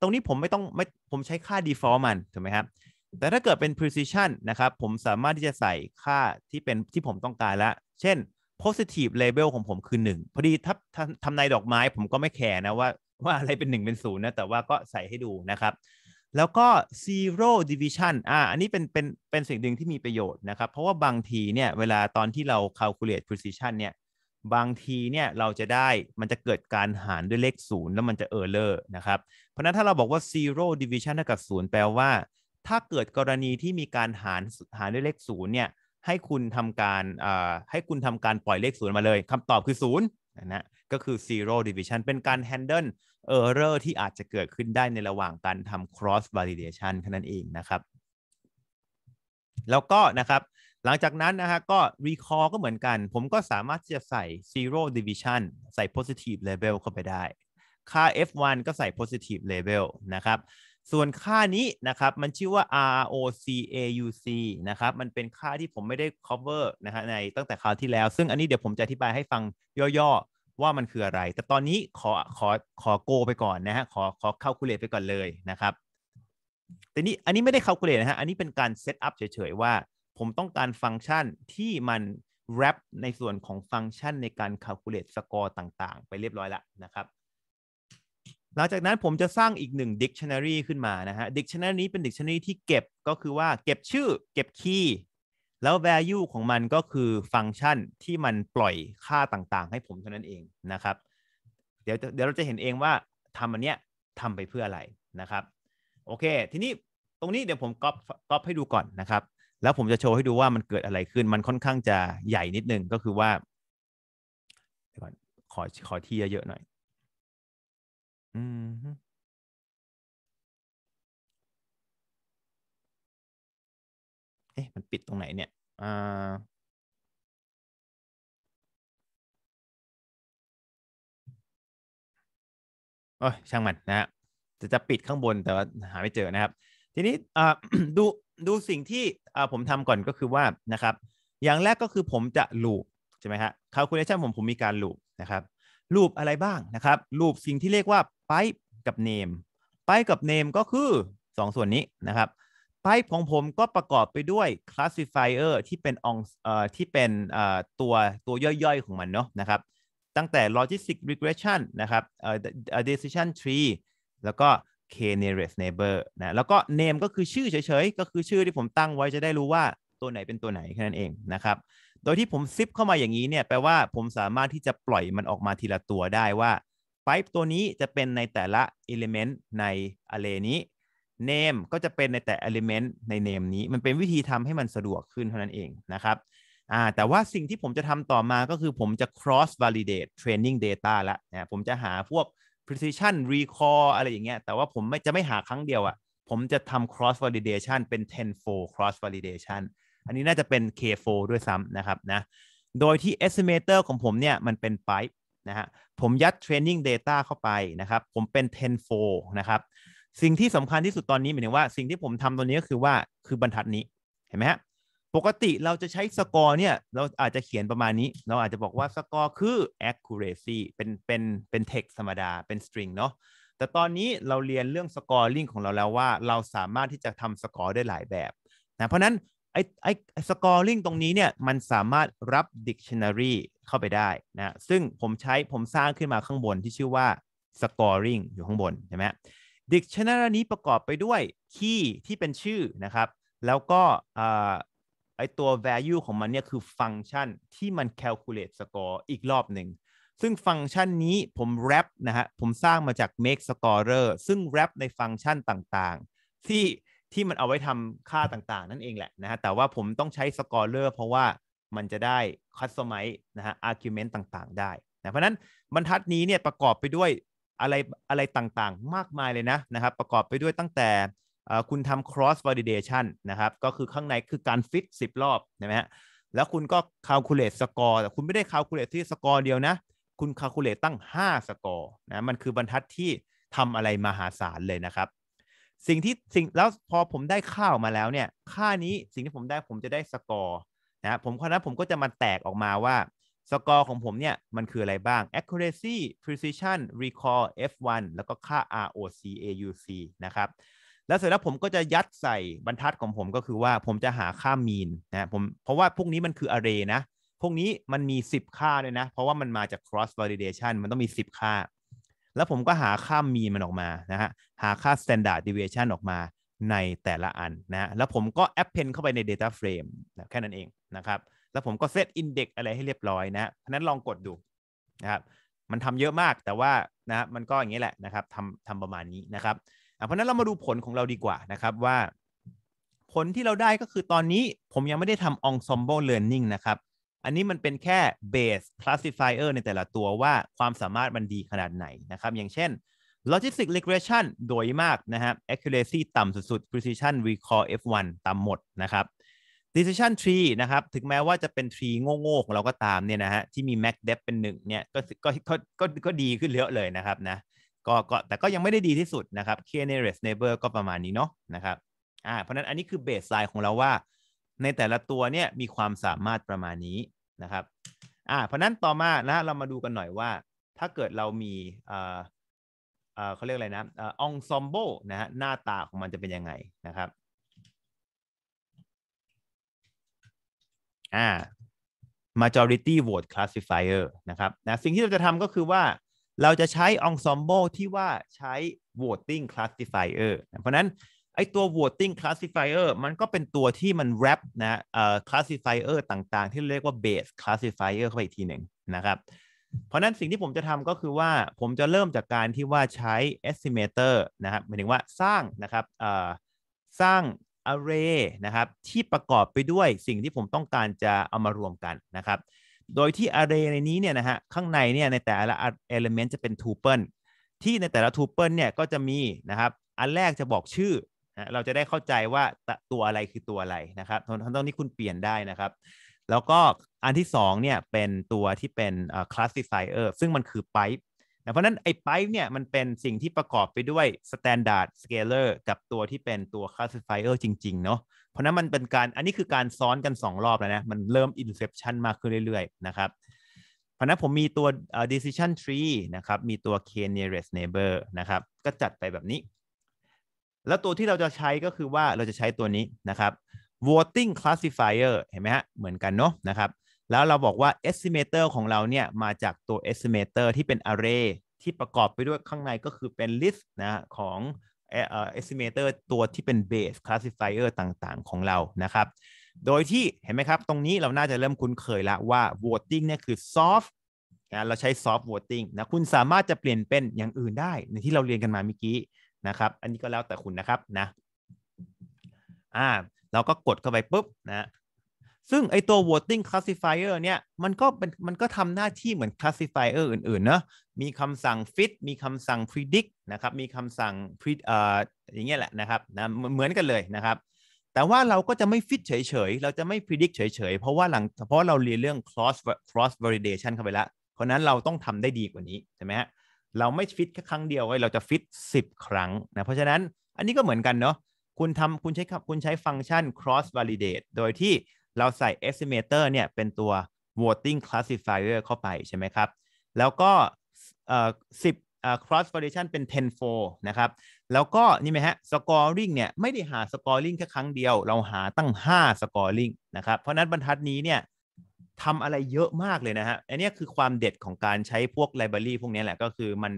ตรงนี้ผมไม่ต้องไม่ผมใช้ค่า default มันถูกไหมครับแต่ถ้าเกิดเป็น precision นะครับ ผมสามารถที่จะใส่ค่าที่เป็นที่ผมต้องการละเช่น positive label ของผมคือ1พอดีถ้าทำานดอกไม้ ผมก็ไม่แคร์นะว่าว่าอะไรเป็น 1 เป็น 0 นะ แต่ว่าก็ใส่ให้ดูนะครับ แล้วก็ zero division อ่าอันนี้เป็นเป็นเป็นสิ่งหนึ่งที่มีประโยชน์นะครับ เพราะว่าบางทีเนี่ยเวลาตอนที่เรา calculate precision เนี่ยบางทีเนี่ยเราจะได้มันจะเกิดการหารด้วยเลข 0 แล้วมันจะเออร์เลอร์นะครับ เพราะนั้นถ้าเราบอกว่า zero division เท่ากับ 0 แปลว่า ถ้าเกิดกรณีที่มีการหารหารด้วยเลข0เนี่ยให้คุณทำการให้คุณทำการปล่อยเลข 0 มาเลยคำตอบคือ0นะก็คือ zero division เป็นการ handle error ที่อาจจะเกิดขึ้นได้ในระหว่างการทำ cross validation แค่นั้นเองนะครับ แล้วก็นะครับหลังจากนั้นนะฮะก็ recall ก็เหมือนกัน ผมก็สามารถที่จะใส่ zero division ใส่ positive label เข้าไปได้ ค่า f1 ก็ใส่ positive label นะครับ ส่วนค่านี้นะครับ มันชื่อว่า ROCAUC นะครับ มันเป็นค่าที่ผมไม่ได้ cover นะฮะในตั้งแต่คราวที่แล้ว ซึ่งอันนี้เดี๋ยวผมจะอธิบายให้ฟังย่อๆว่ามันคืออะไร แต่ตอนนี้ขอขอขอโก ไปก่อนนะฮะขอขอ calculate ไปก่อนเลยนะครับแต่นี่อันนี้ไม่ได้ calculate นะฮะอันนี้เป็นการ set up เฉยๆว่าผมต้องการฟังก์ชันที่มันแรปในส่วนของฟังก์ชันในการค a l c u l a t e score ต่างๆ ไปเรียบร้อยแล้วนะครับ หลังจากนั้นผมจะสร้างอีกหนึ่ง dictionary ขึ้นมานะฮะ dictionary นี้เป็น dictionary ที่เก็บก็คือว่าเก็บชื่อเก็บคีย์แล้ว value ของมันก็คือฟังก์ชันที่มันปล่อยค่าต่างๆ ให้ผมเท่านั้นเองนะครับ เดี๋ยวเดี๋ยวเราจะเห็นเองว่าทำอันเนี้ยทำไปเพื่ออะไรนะครับ โอเค ทีนี้ตรงนี้เดี๋ยวผมก๊อปก๊อปให้ดูก่อนนะครับแล้วผมจะโชว์ให้ดูว่ามันเกิดอะไรขึ้น มันค่อนข้างจะใหญ่นิดนึง ก็คือว่า ขอ ขอขอที่เยอะๆหน่อย อืมเอ๊ะมันปิดตรงไหนเนี่ยอ่าโอ้ยช่างมันนะฮะจะจะปิดข้างบนแต่ว่าหาไม่เจอนะครับทีนี้ดูดูสิ่งที่ผมทำก่อนก็คือว่านะครับอย่างแรกก็คือผมจะลูปใช่ไหมครับคาลคูลเลชันผมผมมีการลูปนะครับลูปอะไรบ้างนะครับลูปสิ่งที่เรียกว่าไปกับเนมไปกับเนมก็คือ 2 ส่วนนี้นะครับไปของผมก็ประกอบไปด้วยคส l a s ยเออร์ที่เป็นองที่เป็นตัวตัวย่อยๆของมันเนาะนะครับ ตั้งแต่ logistic regression นะครับเอ่อ decision tree แล้วก็ k nearest neighbor นะแล้วก็ name ก็คือชื่อเฉย ๆ ก็คือชื่อที่ผมตั้งไว้จะได้รู้ว่าตัวไหนเป็นตัวไหน แค่นั้นเองนะครับ โดยที่ผมซิปเข้ามาอย่างนี้เนี่ยแปลว่าผมสามารถที่จะปล่อยมันออกมาทีละตัวได้ว่าไฟตัวนี้จะเป็นในแต่ละ element ใน array นี้ name ก็จะเป็นในแต่ element ใน name นี้มันเป็นวิธีทำให้มันสะดวกขึ้นเท่านั้นเองนะครับแต่ว่าสิ่งที่ผมจะทำต่อมาก็คือผมจะ cross validate training data ละนะผมจะหาพวก precision recall อะไรอย่างเงี้ย แต่ว่าผมไม่จะไม่หาครั้งเดียวอะ่ะ ผมจะทำ cross validation เป็น tenfold cross validation อันนี้น่าจะเป็น k4 ด้วยซ้ำนะครับนะ โดยที่ estimator ของผมเนี่ย มันเป็น pipe นะฮะ ผมยัด training data เข้าไปนะครับ ผมเป็น tenfold นะครับ สิ่งที่สำคัญที่สุดตอนนี้หมายถึงว่าสิ่งที่ผมทำตอนนี้ก็คือว่าคือบรรทัดนี้เห็นไหมฮะปกติเราจะใช้สกอร์เนี่ย เราอาจจะเขียนประมาณนี้ เราอาจจะบอกว่าสกอร์คือ accuracy เป็น เป็น เป็น text ธรรมดา เป็น string เนาะ แต่ตอนนี้เราเรียนเรื่องสกอร์ลิงของเราแล้วว่า เราสามารถที่จะทำสกอร์ได้หลายแบบ นะ เพราะนั้นไอ้ไอ้สกอร์ลิงตรงนี้เนี่ยมันสามารถรับ dictionary เข้าไปได้นะ ซึ่งผมใช้ผมสร้างขึ้นมาข้างบนที่ชื่อว่า scoring อยู่ข้างบนใช่ไหม dictionary นี้ประกอบไปด้วย key ที่เป็นชื่อนะครับ แล้วก็ไตัว value ของมันเนี่ยคือฟังก์ชันที่มัน calculate score อีกรอบหนึ่ง ซึ่งฟังก์ชันนี้ผม wrap นะฮะ ผมสร้างมาจาก make scorer ซึ่ง wrap ในฟังก์ชันต่างๆ ที่ที่มันเอาไว้ทำค่าต่างๆ นั่นเองแหละนะฮะ แต่ว่าผมต้องใช้ scorer เพราะว่ามันจะได้ customize นะฮะ argument ต่างๆ ได้นะ เพราะนั้นบรรทัดนี้เนี่ยประกอบไปด้วยอะไรอะไรต่างๆ มากมายเลยนะนะครับ ประกอบไปด้วยตั้งแต่คุณทำ cross validation นะครับ ก็คือข้างในคือการฟิต10 รอบใช่ไหมฮะแล้วคุณก็ calculate score แต่คุณไม่ได้ calculate ที่ score เดียวนะ คุณ calculate ตั้ง 5 score นะมันคือบรรทัดที่ทำอะไรมหาศาลเลยนะครับสิ่งที่สิ่งแล้วพอผมได้ข้าวมาแล้วเนี่ยค่านี้สิ่งที่ผมได้ผมจะได้สกอร์นะผมเพราะนั้นผมก็จะมาแตกออกมาว่าสกอร์ของผมเนี่ยมันคืออะไรบ้าง accuracy precision recall f1 แล้วก็ค่า ROC AUC นะครับแล้วเสร็จแล้วผมก็จะยัดใส่บรรทัดของผมก็คือว่าผมจะหาค่ามีนนะผมเพราะว่าพวกนี้มันคืออาร์เรย์นะ พวกนี้มันมี 10 ค่าด้วยนะ เพราะว่ามันมาจาก cross validation มันต้องมี 10 ค่า แล้วผมก็หาค่ามีนมันออกมานะฮะหาค่า standard deviation ออกมาในแต่ละอันนะแล้วผมก็ append เข้าไปใน data frame นะแค่นั้นเองนะครับ แล้วผมก็ set index อะไรให้เรียบร้อยนะเพราะนั้นลองกดดูนะครับมันทำเยอะมากแต่ว่านะมันก็อย่างนี้แหละนะครับทำทำประมาณนี้นะครับเพราะนั้นเรามาดูผลของเราดีกว่านะครับว่า ผลที่เราได้ก็คือตอนนี้ผมยังไม่ได้ทำ ensemble learning นะครับ อันนี้มันเป็นแค่ base classifier ในแต่ละตัวว่าความสามารถมันดีขนาดไหนนะครับ อย่างเช่น logistic regression โดยมากนะฮะ accuracy ต่ำสุด ๆ precision recall f1 ต่ำหมดนะครับ decision tree นะครับ ถึงแม้ว่าจะเป็น tree โง่ๆของเราก็ตามเนี่ยนะฮะที่มี max depth เป็นหนึ่งเนี่ยก็ก็ก็ก็ดีขึ้นเยอะเลยนะครับนะก็ก็แต่ก็ยังไม่ได้ดีที่สุดนะครับ k nearest neighbor ก็ประมาณนี้ เนาะนะครับอ่าเพราะนั้นอันนี้คือ เบสไลน์ของเราว่า ในแต่ละตัวเนี่ยมีความสามารถประมาณนี้นะครับอ่าเพราะนั้นต่อมานะเรามาดูกันหน่อยว่า ถ้าเกิดเรามีเอ่อเอ่อเขาเรียกอะไร นะองซอมโบนะฮะหน้าตาของมันจะเป็น ยัง ไงนะครับอ่า majority vote classifier นะครับนะสิ่งที่เราจะทำก็คือว่าเราจะใช้องซอมโบที่ว่าใช้ voting classifier เพราะนั้นไอตัว voting classifier มันก็เป็นตัวที่มัน wrap นะเอ่อ classifier ต่างๆ ที่เรียกว่า base classifier เข้าไปอีกทีหนึ่งนะครับ เพราะนั้นสิ่งที่ผมจะทำก็คือว่าผมจะเริ่มจากการที่ว่าใช้ estimator นะครับหมายถึงว่าสร้างนะครับเอ่อสร้าง array นะครับที่ประกอบไปด้วยสิ่งที่ผมต้องการจะเอามารวมกันนะครับโดยที่อาร์เรย์ในนี้เนี่ยนะฮะข้างในเนี่ยในแต่ละเอลเมนต์จะเป็นทูเปิลที่ในแต่ละทูเปิลเนี่ยก็จะมีนะครับ อันแรกจะบอกชื่อ เราจะได้เข้าใจว่าตัวอะไรคือตัวอะไรนะครับทั้งตรงนี้คุณเปลี่ยนได้นะครับ แล้วก็อันที่ 2เนี่ยเป็นตัวที่เป็นคสิฟายเออร์ซึ่งมันคือไ i เพราะนั้น ไอ้ไ i p เนี่ย มันเป็นสิ่งที่ประกอบไปด้วยสแตนดาร์ดสเกลเลอร์กับตัวที่เป็นตัวคลสิฟายเออร์จริง ๆ เนาะเพราะนั้นมันเป็นการอันนี้คือการซ้อนกัน 2 รอบแล้วนะ มันเริ่มอินเสปชันมากขึ้นเรื่อยๆนะครับ เพราะนั้นผมมีตัว decision tree นะครับ มีตัว k nearest neighbor นะครับ ก็จัดไปแบบนี้ แล้วตัวที่เราจะใช้ก็คือว่าเราจะใช้ตัวนี้นะครับ voting classifier เห็นไหมฮะเหมือนกันเนาะนะครับแล้วเราบอกว่า estimator ของเราเนี่ย มาจากตัว estimator ที่เป็น array ที่ประกอบไปด้วยข้างในก็คือเป็น list นะของ estimator ตัวที่เป็น base classifier ต่างๆ ของเรานะครับ โดยที่เห็นไหมครับ ตรงนี้เราน่าจะเริ่มคุ้นเคยแลวว่า voting เนี่ย คือ soft นะเราใช้ soft voting นะคุณสามารถจะเปลี่ยนเป็นอย่างอื่นได้ในที่เราเรียนกันมาเมื่อกี้นะครับ อันนี้ก็แล้วแต่คุณนะครับนะอ่าเราก็กดเข้าไปปุ๊บนะซึ่งไอตัว voting classifier เนี่ยมันก็เป็นมันก็ทำหน้าที่เหมือน classifier อื่นๆ เนาะมีคำสั่ง fit มีคำสั่ง predict นะครับมีคำสั่ง pre เอ่ออย่างเงี้ยแหละนะครับนะเหมือนกันเลยนะครับ แต่ว่าเราก็จะไม่ fit เฉยๆ เราจะไม่ predict เฉยๆ เพราะว่าหลังเพราะเราเรียนเรื่อง cross cross validation เข้าไปแล้วเพราะนั้นเราต้องทำได้ดีกว่านี้ใช่ไหมฮะเราไม่ฟิตแค่ครั้งเดียวไว้เราจะฟิต10 ครั้งนะเพราะฉะนั้นอันนี้ก็เหมือนกันเนาะคุณทำคุณใช้คุณใช้ฟังก์ชัน cross validate โดยที่เราใส่ estimator เนี่ย เป็นตัว voting classifier เข้าไปใช่ไหมครับ แล้วก็ 10 cross validation เป็น 10 fold นะครับ แล้วก็นี่ไหมฮะ scoring เนี่ย ไม่ได้หา scoring แค่ครั้งเดียว เราหาตั้ง 5 scoring นะครับ เพราะนั้นบรรทัดนี้เนี่ยทำอะไรเยอะมากเลยนะฮะ อันนี้คือความเด็ดของการใช้พวกไลบรารีพวกนี้แหละ ก็คือมัน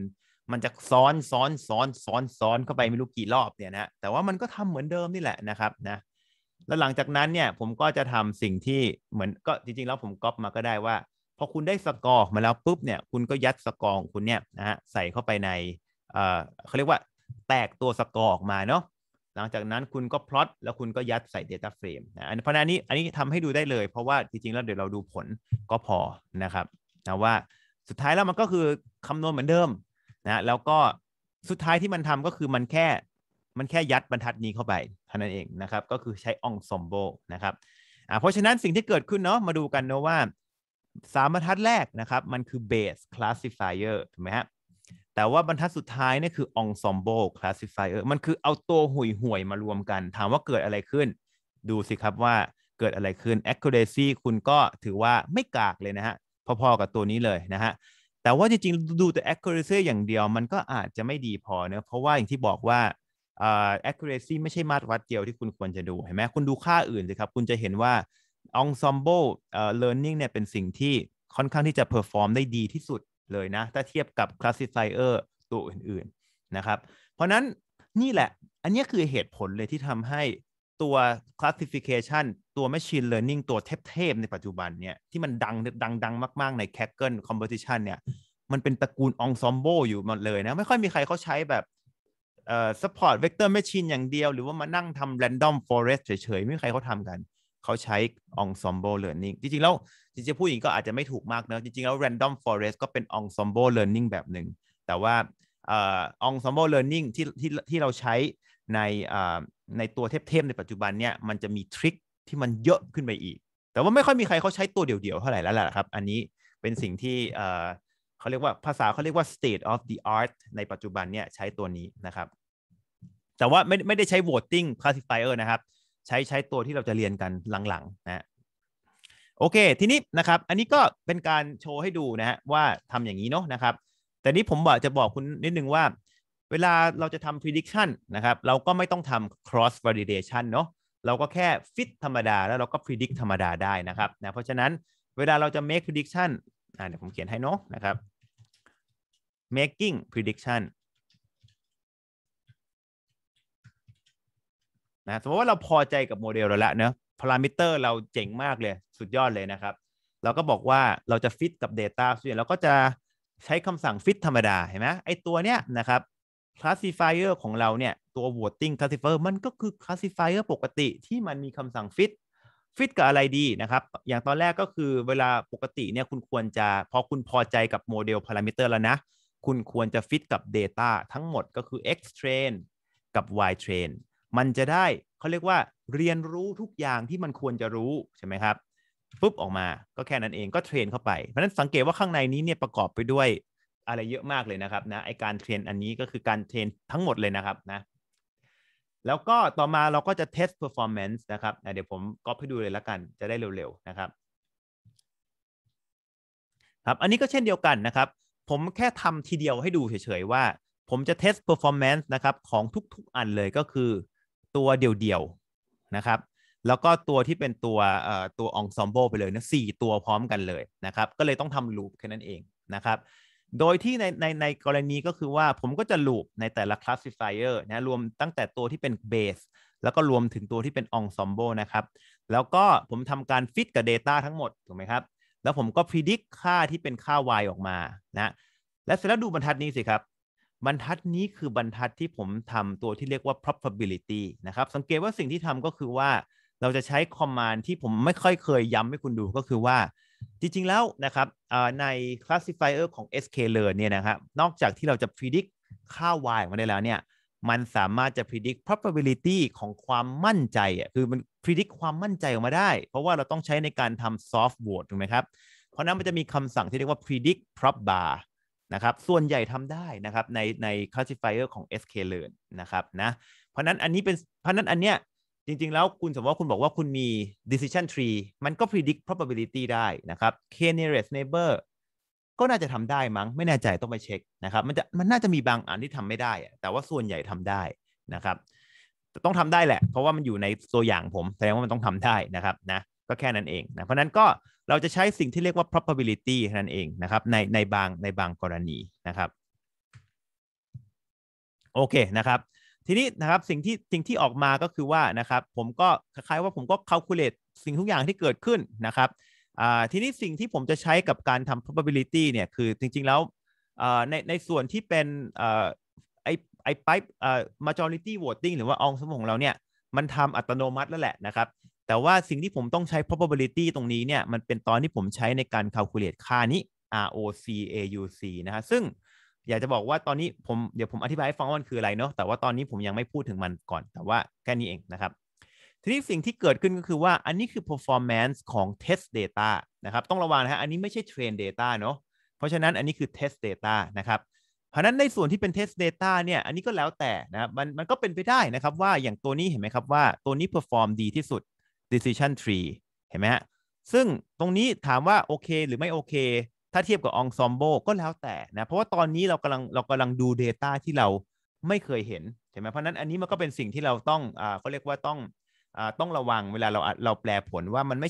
มันจะซ้อน ซ้อน ซ้อน ซ้อน ซ้อนเข้าไปไม่รู้กี่รอบเนี่ยนะแต่ว่ามันก็ทำเหมือนเดิมนี่แหละนะครับนะแล้วหลังจากนั้นเนี่ยผมก็จะทำสิ่งที่เหมือนก็จริงๆแล้วผมก๊อปมาก็ได้ว่าพอคุณได้สกอร์มาแล้วปุ๊บเนี่ยคุณก็ยัดสกอร์ของคุณเนี่ยนะฮะใส่เข้าไปในเอ่อเขาเรียกว่า แตกตัวสกอร์ออกมาเนาะหลังจากนั้นคุณก็พลอตแล้วคุณก็ยัดใส่ Data Frame นะเพราะนั้นนี้อันนี้ทำให้ดูได้เลยเพราะว่าจริงๆแล้วเดี๋ยวเราดูผลก็พอนะครับนะว่าสุดท้ายแล้วมันก็คือคำนวณเหมือนเดิมนะแล้วก็สุดท้ายที่มันทำก็คือมันแค่มันแค่ยัดบรรทัดนี้เข้าไปท่านั้นเองนะครับก็คือใช้องซอมโบนะครับ เพราะฉะนั้นสิ่งที่เกิดขึ้นเนาะมาดูกันเนาะว่า สามบรรทัดแรก นะครับมันคือ base classifier ถูกไหมฮะแต่ว่าบรรทัดสุดท้ายนี่คือ ensemble classifier มันคือเอาตัวห่วยห่วยมารวมกันถามว่าเกิดอะไรขึ้น ดูสิครับว่าเกิดอะไรขึ้น accuracy คุณก็ถือว่าไม่กากเลยนะฮะพอๆกับตัวนี้เลยนะฮะแต่ว่าจริงๆดูแต่ accuracy อย่างเดียว มันก็อาจจะไม่ดีพอเนะเพราะว่าอย่างที่บอกว่า accuracy ไม่ใช่มาตรวัดเดียวที่คุณควรจะดูเห็นไหมคุณดูค่าอื่นสิครับคุณจะเห็นว่า ensemble learning เนี่ยเป็นสิ่งที่ค่อนข้างที่จะ perform ได้ดีที่สุดเลยนะ ถ้าเทียบกับ classifier ตัวอื่น ๆ นะครับ เพราะนั้นนี่แหละอันนี้คือเหตุผลเลยที่ทำให้ตัว classification ตัว machine learning ตัวเทพ ๆ ในปัจจุบันเนี่ย ที่มันดัง ดังดังมาก ๆ ใน c a g g l e competition เนี่ยมันเป็นตระกูล ensemble อยู่หมดเลยนะไม่ค่อยมีใครเขาใช้แบบเอ่อ support vector machine อย่างเดียว หรือว่ามานั่งทำ random forest เฉยๆ ไม่มีใครเขาทำกัน เขาใช้ ensemble learning จริงๆแล้วจริงๆพูดอย่างก็อาจจะไม่ถูกมากนะ จริงๆ แล้ว random forest ก็เป็น ensemble learning แบบหนึ่ง แต่ว่าเอ่อ ensemble learning ที่ที่ที่เราใช้ในเอ่อในตัวเทพๆ ในปัจจุบันเนี่ย มันจะมีทริคที่มันเยอะขึ้นไปอีก แต่ว่าไม่ค่อยมีใครเขาใช้ตัวเดียวๆ เท่าไหร่แล้วล่ะครับ อันนี้เป็นสิ่งที่เอ่อเขาเรียกว่าภาษาเขาเรียกว่า state of the art ในปัจจุบันเนี่ยใช้ตัวนี้นะครับ แต่ว่าไม่ไม่ได้ใช้ voting classifier นะครับ ใช้ใช้ตัวที่เราจะเรียนกันหลัง ๆ นะ โอเคทีนี้นะครับ อันนี้ก็เป็นการโชว์ให้ดูนะฮะว่าทำอย่างนี้เนาะนะครับ แต่นี้ผมบอกจะบอกคุณนิดนึงว่า เวลาเราจะทำ prediction นะครับ เราก็ไม่ต้องทำ cross validation เนาะ เราก็แค่ fit ธรรมดาแล้วเราก็ predict ธรรมดาได้นะครับนะ เพราะฉะนั้นเวลาเราจะ make prediction อ่าเดี๋ยวผมเขียนให้เนาะนะครับ making prediction นะ สมมติว่าเราพอใจกับโมเดลเราละเนะพารามิเตอร์เราเจ๋งมากเลย สุดยอดเลยนะครับ เราก็บอกว่าเราจะฟิตกับ Data ส่วนใหญ่เราก็จะใช้คำสั่งฟิตธรรมดาเห็นไหมไอตัวเนี้ยนะครับ classifier ของเราเนี่ย ตัว voting classifier มันก็คือ classifier ปกติที่มันมีคำสั่งฟิตฟิตกับอะไรดีนะครับ อย่างตอนแรกก็คือเวลาปกติเนี่ยคุณควรจะพอคุณพอใจกับโมเดลพารามิเตอร์แล้วนะคุณควรจะฟิตกับ Data ทั้งหมดก็คือ X train กับ Y train มันจะได้เขาเรียกว่าเรียนรู้ทุกอย่างที่มันควรจะรู้ใช่ไหมครับปุ๊บออกมาก็แค่นั้นเองก็เทรนเข้าไปเพราะนั้นสังเกตว่าข้างในนี้เนี่ยประกอบไปด้วยอะไรเยอะมากเลยนะครับนะไอการเทรนอันนี้ก็คือการเทรนทั้งหมดเลยนะครับนะแล้วก็ต่อมาเราก็จะ test performance นะครับเดี๋ยวผมก๊อปให้ดูเลยละกันจะได้เร็วๆนะครับครับ อันนี้ก็เช่นเดียวกันนะครับผมแค่ทำทีเดียวให้ดูเฉยๆ ว่าผมจะทดสอบ performance นะครับของทุกๆอันเลยก็คือตัวเดี่ยวๆนะครับแล้วก็ตัวที่เป็นตัวตัวองซอมโบไปเลยนะสี่ตัวพร้อมกันเลยนะครับก็เลยต้องทำลูปแค่นั้นเองนะครับโดยที่ในในในกรณีก็คือว่าผมก็จะลูปในแต่ละ classifier นะรวมตั้งแต่ตัวที่เป็นเบสแล้วก็รวมถึงตัวที่เป็นองซอมโบนะครับแล้วก็ผมทำการฟิตกับ Data ทั้งหมดถูกไหมครับแล้วผมก็พิจิตรค่าที่เป็นค่า y ออกมา นะ และเสร็จแล้วดูบรรทัดนี้สิครับ บรรทัดนี้คือบรรทัดที่ผมทำตัวที่เรียกว่า probability นะครับ สังเกตว่าสิ่งที่ทำก็คือว่าเราจะใช้ command ที่ผมไม่ค่อยเคยย้ำให้คุณดูก็คือว่า จริง ๆ แล้วนะครับ ใน classifier ของ sklearn เนี่ยนะครับนอกจากที่เราจะ predict ค่า y ออกมาได้แล้วเนี่ยมันสามารถจะ predict probability ของความมั่นใจอ่ะคือมัน predict ความมั่นใจออกมาได้ เพราะว่าเราต้องใช้ในการทำ soft vote ถูกไหมครับ เพราะนั้นมันจะมีคำสั่งที่เรียกว่า predict prop bar นะครับ ส่วนใหญ่ทำได้นะครับในใน classifier ของ sklearn นะครับนะเพราะนั้นอันนี้เป็นเพราะนั้น อันเนี้ยจริง ๆ แล้วคุณสมมติว่าคุณบอกว่าคุณมี decision tree มันก็ predict probability ได้นะครับ k nearest neighbor ก็น่าจะทำได้มั้ง ไม่แน่ใจต้องไปเช็คนะครับ มันจะมันน่าจะมีบางอันที่ทำไม่ได้แต่ว่าส่วนใหญ่ทำได้นะครับ ต้องทำได้แหละ เพราะว่ามันอยู่ในตัวอย่างผมแสดงว่ามันต้องทำได้นะครับนะก็แค่นั้นเอง นะเพราะนั้นก็เราจะใช้สิ่งที่เรียกว่า probability นั่นเองนะครับในในบางในบางกรณีนะครับ โอเคนะครับ ทีนี้นะครับสิ่งที่สิ่งที่ออกมาก็คือว่านะครับ ผมก็คล้ายๆว่าผมก็คัลคูลเลตสิ่งทุกอย่างที่เกิดขึ้นนะครับอทีนี้สิ่งที่ผมจะใช้กับการทำ probability เนี่ย คือจริงๆ แล้วในในส่วนที่เป็นไอไอ pipe อ่า majority voting หรือว่าองสมองเราเนี่ย มันทำอัตโนมัติแล้วแหละนะครับ แต่ว่าสิ่งที่ผมต้องใช้ probability ตรงนี้เนี่ยมันเป็นตอนที่ผมใช้ในการ calculate ค่านี้ ROC AUC นะฮะ ซึ่งอยากจะบอกว่าตอนนี้ผมเดี๋ยวผมอธิบายให้ฟังว่ามันคืออะไรเนาะ แต่ว่าตอนนี้ผมยังไม่พูดถึงมันก่อน แต่ว่าแค่นี้เองนะครับทีนี้สิ่งที่เกิดขึ้นก็คือว่าอันนี้คือ performance ของ test data นะครับต้องระวังนะฮะอันนี้ไม่ใช่ train data เนาะเพราะฉะนั้นอันนี้คือ test data นะครับเพราะนั้นในส่วนที่เป็น test data เนี่ยอันนี้ก็แล้วแต่นะมันมันก็เป็นไปได้นะครับว่าอย่างตัวนี้เห็นไหมครับว่า ตัวนี้ perform ดีที่สุด decision tree เห็นไหมฮะซึ่งตรงนี้ถามว่าโอเคหรือไม่โอเค ถ้าเทียบกับองซอมโบก็แล้วแต่นะเพราะว่าตอนนี้เรากำลังเรากำลังดู Data ที่เราไม่เคยเห็นใช่ไหมเพราะนั้นอันนี้มันก็เป็นสิ่งที่เราต้องอ่าเขาเรียกว่าต้องต้องระวังเวลาเราเราแปลผลว่ามันไม่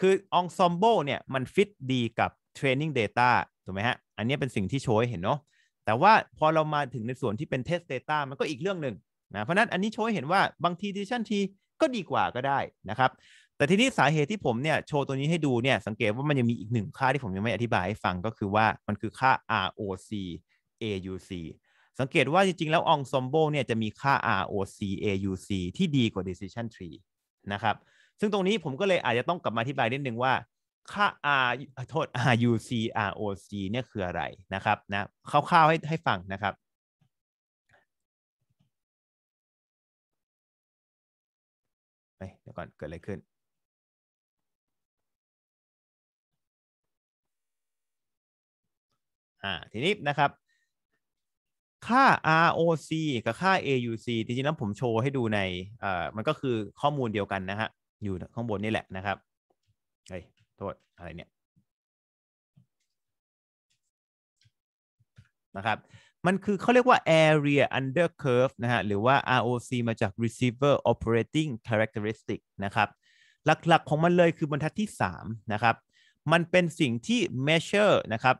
คืออง e m มโบเนี่ย มันฟิตดีกับ Training Data ถูกไหมฮะ อันนี้เป็นสิ่งที่โชยเห็นเนาะแต่ว่าพอเรามาถึงในส่วนที่เป็น Test Data มันก็อีกเรื่องหนึ่งนะเพราะนั้นอันนี้โชยเห็นว่าบางที Decision ทีก็ดีกว่าก็ได้นะครับ แต่ทีนี้สาเหตุที่ผมเนี่ยโชว์ตัวนี้ให้ดูเนี่ย สังเกตว่ามันยังมีอีกหนึ่งค่าที่ผมยังไม่อธิบายให้ฟังก็คือว่ามันคือค่า ROC AUC สังเกตว่าจริง ๆ แล้วองซอมโบเนี่ยจะมีค่า ROC AUC ที่ดีกว่า decision tree นะครับ ซึ่งตรงนี้ผมก็เลยอาจจะต้องกลับมาอธิบายนิดนึงว่าค่า R โทษ RUC ROC เนี่ยคืออะไรนะครับนะคร่าวๆให้ให้ฟังนะครับเดี๋ยวก่อนเกิดอะไรขึ้น อ่าทีนี้นะครับค่า ROC กับค่า AUC จริงๆแล้วผมโชว์ให้ดูในเอ่อมันก็คือข้อมูลเดียวกันนะฮะอยู่ข้างบนนี่แหละนะครับเฮ้ยโทษ อะไรเนี่ย นะครับ มันคือเขาเรียกว่า area under curve นะฮะ หรือว่า ROC มาจาก receiver operating characteristic นะครับ หลักๆ ของมันเลยคือบรรทัดที่ 3 นะครับมันเป็นสิ่งที่ measure นะครับ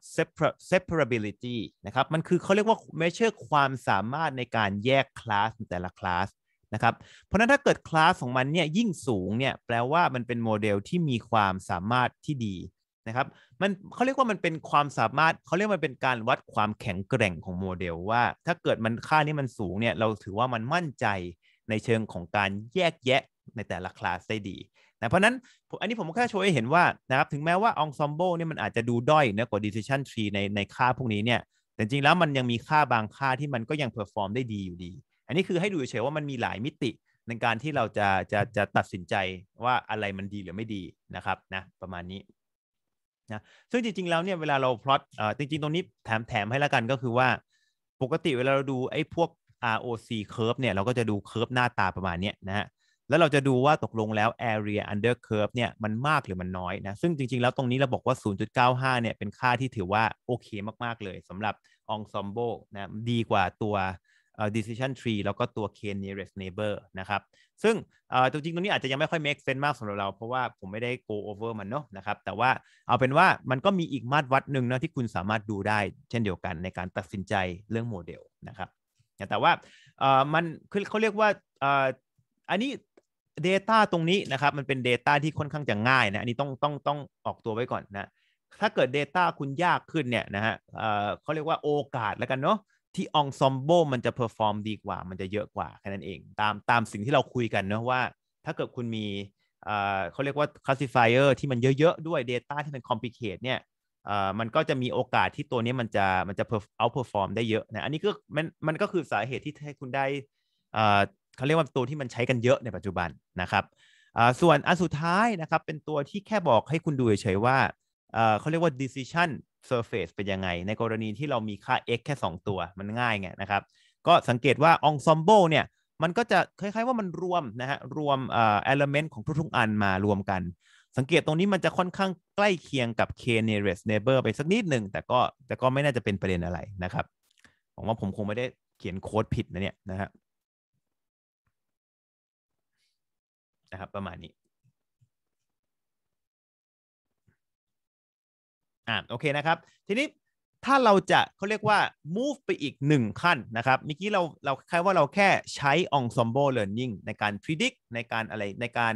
separability นะครับมันคือเขาเรียกว่า measure ความสามารถในการแยกคลาสแต่ละคลาสนะครับเพราะนั้นถ้าเกิดคลาสของมันเนี่ยยิ่งสูงเนี่ยแปลว่ามันเป็นโมเดลที่มีความสามารถที่ดีนะครับมันเขาเรียกว่ามันเป็นความสามารถเขาเรียกมันเป็นการวัดความแข็งแกร่งของโมเดล ว่าถ้าเกิดมันค่านี้มันสูงเนี่ยเราถือว่ามันมั่นใจในเชิงของการแยกแยะในแต่ละคลาสได้ดีะเพราะนั้นอันนี้ผมแค่ช่วยเห็นว่านะครับถึงแม้ว่าองซอมโบเนี่ยมันอาจจะดูด้อยนะกว่าดิสซิชันทรีในในค่าพวกนี้เนี่ยแต่จริงแล้วมันยังมีค่าบางค่าที่มันก็ยังเพอร์ฟอร์มได้ดีอยู่ดี อันนี้คือให้ดูเฉยว่ามันมีหลายมิติในการที่เราจะจะจะตัดสินใจว่าอะไรมันดีหรือไม่ดีนะครับนะประมาณนี้นะซึ่งจริงๆแล้วเนี่ยเวลาเราพลอตอ่าจริงๆตรงนี้แถมแถมให้ละกันก็คือว่า ปกติเวลาเราดูไอ้พวก ROC curve เนี่ยเราก็จะดู curve หน้าตาประมาณนี้นะฮะแล้วเราจะดูว่าตกลงแล้ว area under curve เนี่ยมันมากหรือมันน้อยนะ ซึ่งจริงๆแล้วตรงนี้เราบอกว่า 0.95 เนี่ยเป็นค่าที่ถือว่า โอเคมากๆเลยสำหรับ ensemble นะดีกว่าตัว decision tree แล้วก็ตัว k nearest neighbor นะครับ ซึ่งจริงๆตรงนี้อาจจะยังไม่ค่อย make sense มากสำหรับเราเพราะว่าผมไม่ได้ go over มันเนาะนะครับ แต่ว่าเอาเป็นว่ามันก็มีอีกมาตรวัดหนึ่งนะที่คุณสามารถดูได้เช่นเดียวกันในการตัดสินใจเรื่องโมเดลนะครับแต่ว่ามันเขาเรียกว่าอันนี้ Data ตรงนี้นะครับมันเป็น Data ที่ค่อนข้างจะง่ายนะอันนี้ต้องต้องต้องออกตัวไว้ก่อนนะถ้าเกิด Data คุณยากขึ้นเนี่ยนะฮะเเขาเรียกว่าโอกาสแล้วกันเนาะที่องซอมโบมันจะเพอร์ฟอร์มดีกว่า มันจะเยอะกว่าแค่นั้นเองตามตามสิ่งที่เราคุยกันเนาะว่าถ้าเกิดคุณมีเขาเรียกว่า classifier ที่มันเยอะๆ ด้วย Data ที่มัน complicate เนี่ยมันก็จะมีโอกาสที่ตัวนี้ มันจะมันจะเอาเพอร์ฟอร์มได้เยอะนะอันนี้ก็มันมันก็คือสาเหตุที่ให้คุณได้เขาเรียกว่าตัวที่มันใช้กันเยอะในปัจจุบันนะครับ ส่วนอันสุดท้ายนะครับเป็นตัวที่แค่บอกให้คุณดูเฉยๆว่าเขาเรียกว่า decision surface เป็นยังไง ในกรณีที่เรามีค่า x แค่ 2 ตัวมันง่ายไงนะครับ ก็สังเกตว่า ensemble เนี่ยมันก็จะคล้ายๆว่ามันรวมนะฮะรวม element ของทุกๆอันมารวมกัน สังเกตตรงนี้มันจะค่อนข้างใกล้เคียงกับ k nearest neighbor ไปสักนิดหนึ่งแต่ก็แต่ก็ไม่น่าจะเป็นประเด็นอะไรนะครับผมว่าผมคงไม่ได้เขียนโค้ดผิดนะเนี่ยนะฮะนะครับประมาณนี้ อ่าโอเคนะครับ ทีนี้ถ้าเราจะเขาเรียกว่า move ไปอีกหนึ่งขั้นนะครับเมื่อกี้ เราเราคล้ายว่าเราแค่ใช้ ensemble learning ในการ predict ในการอะไรในการ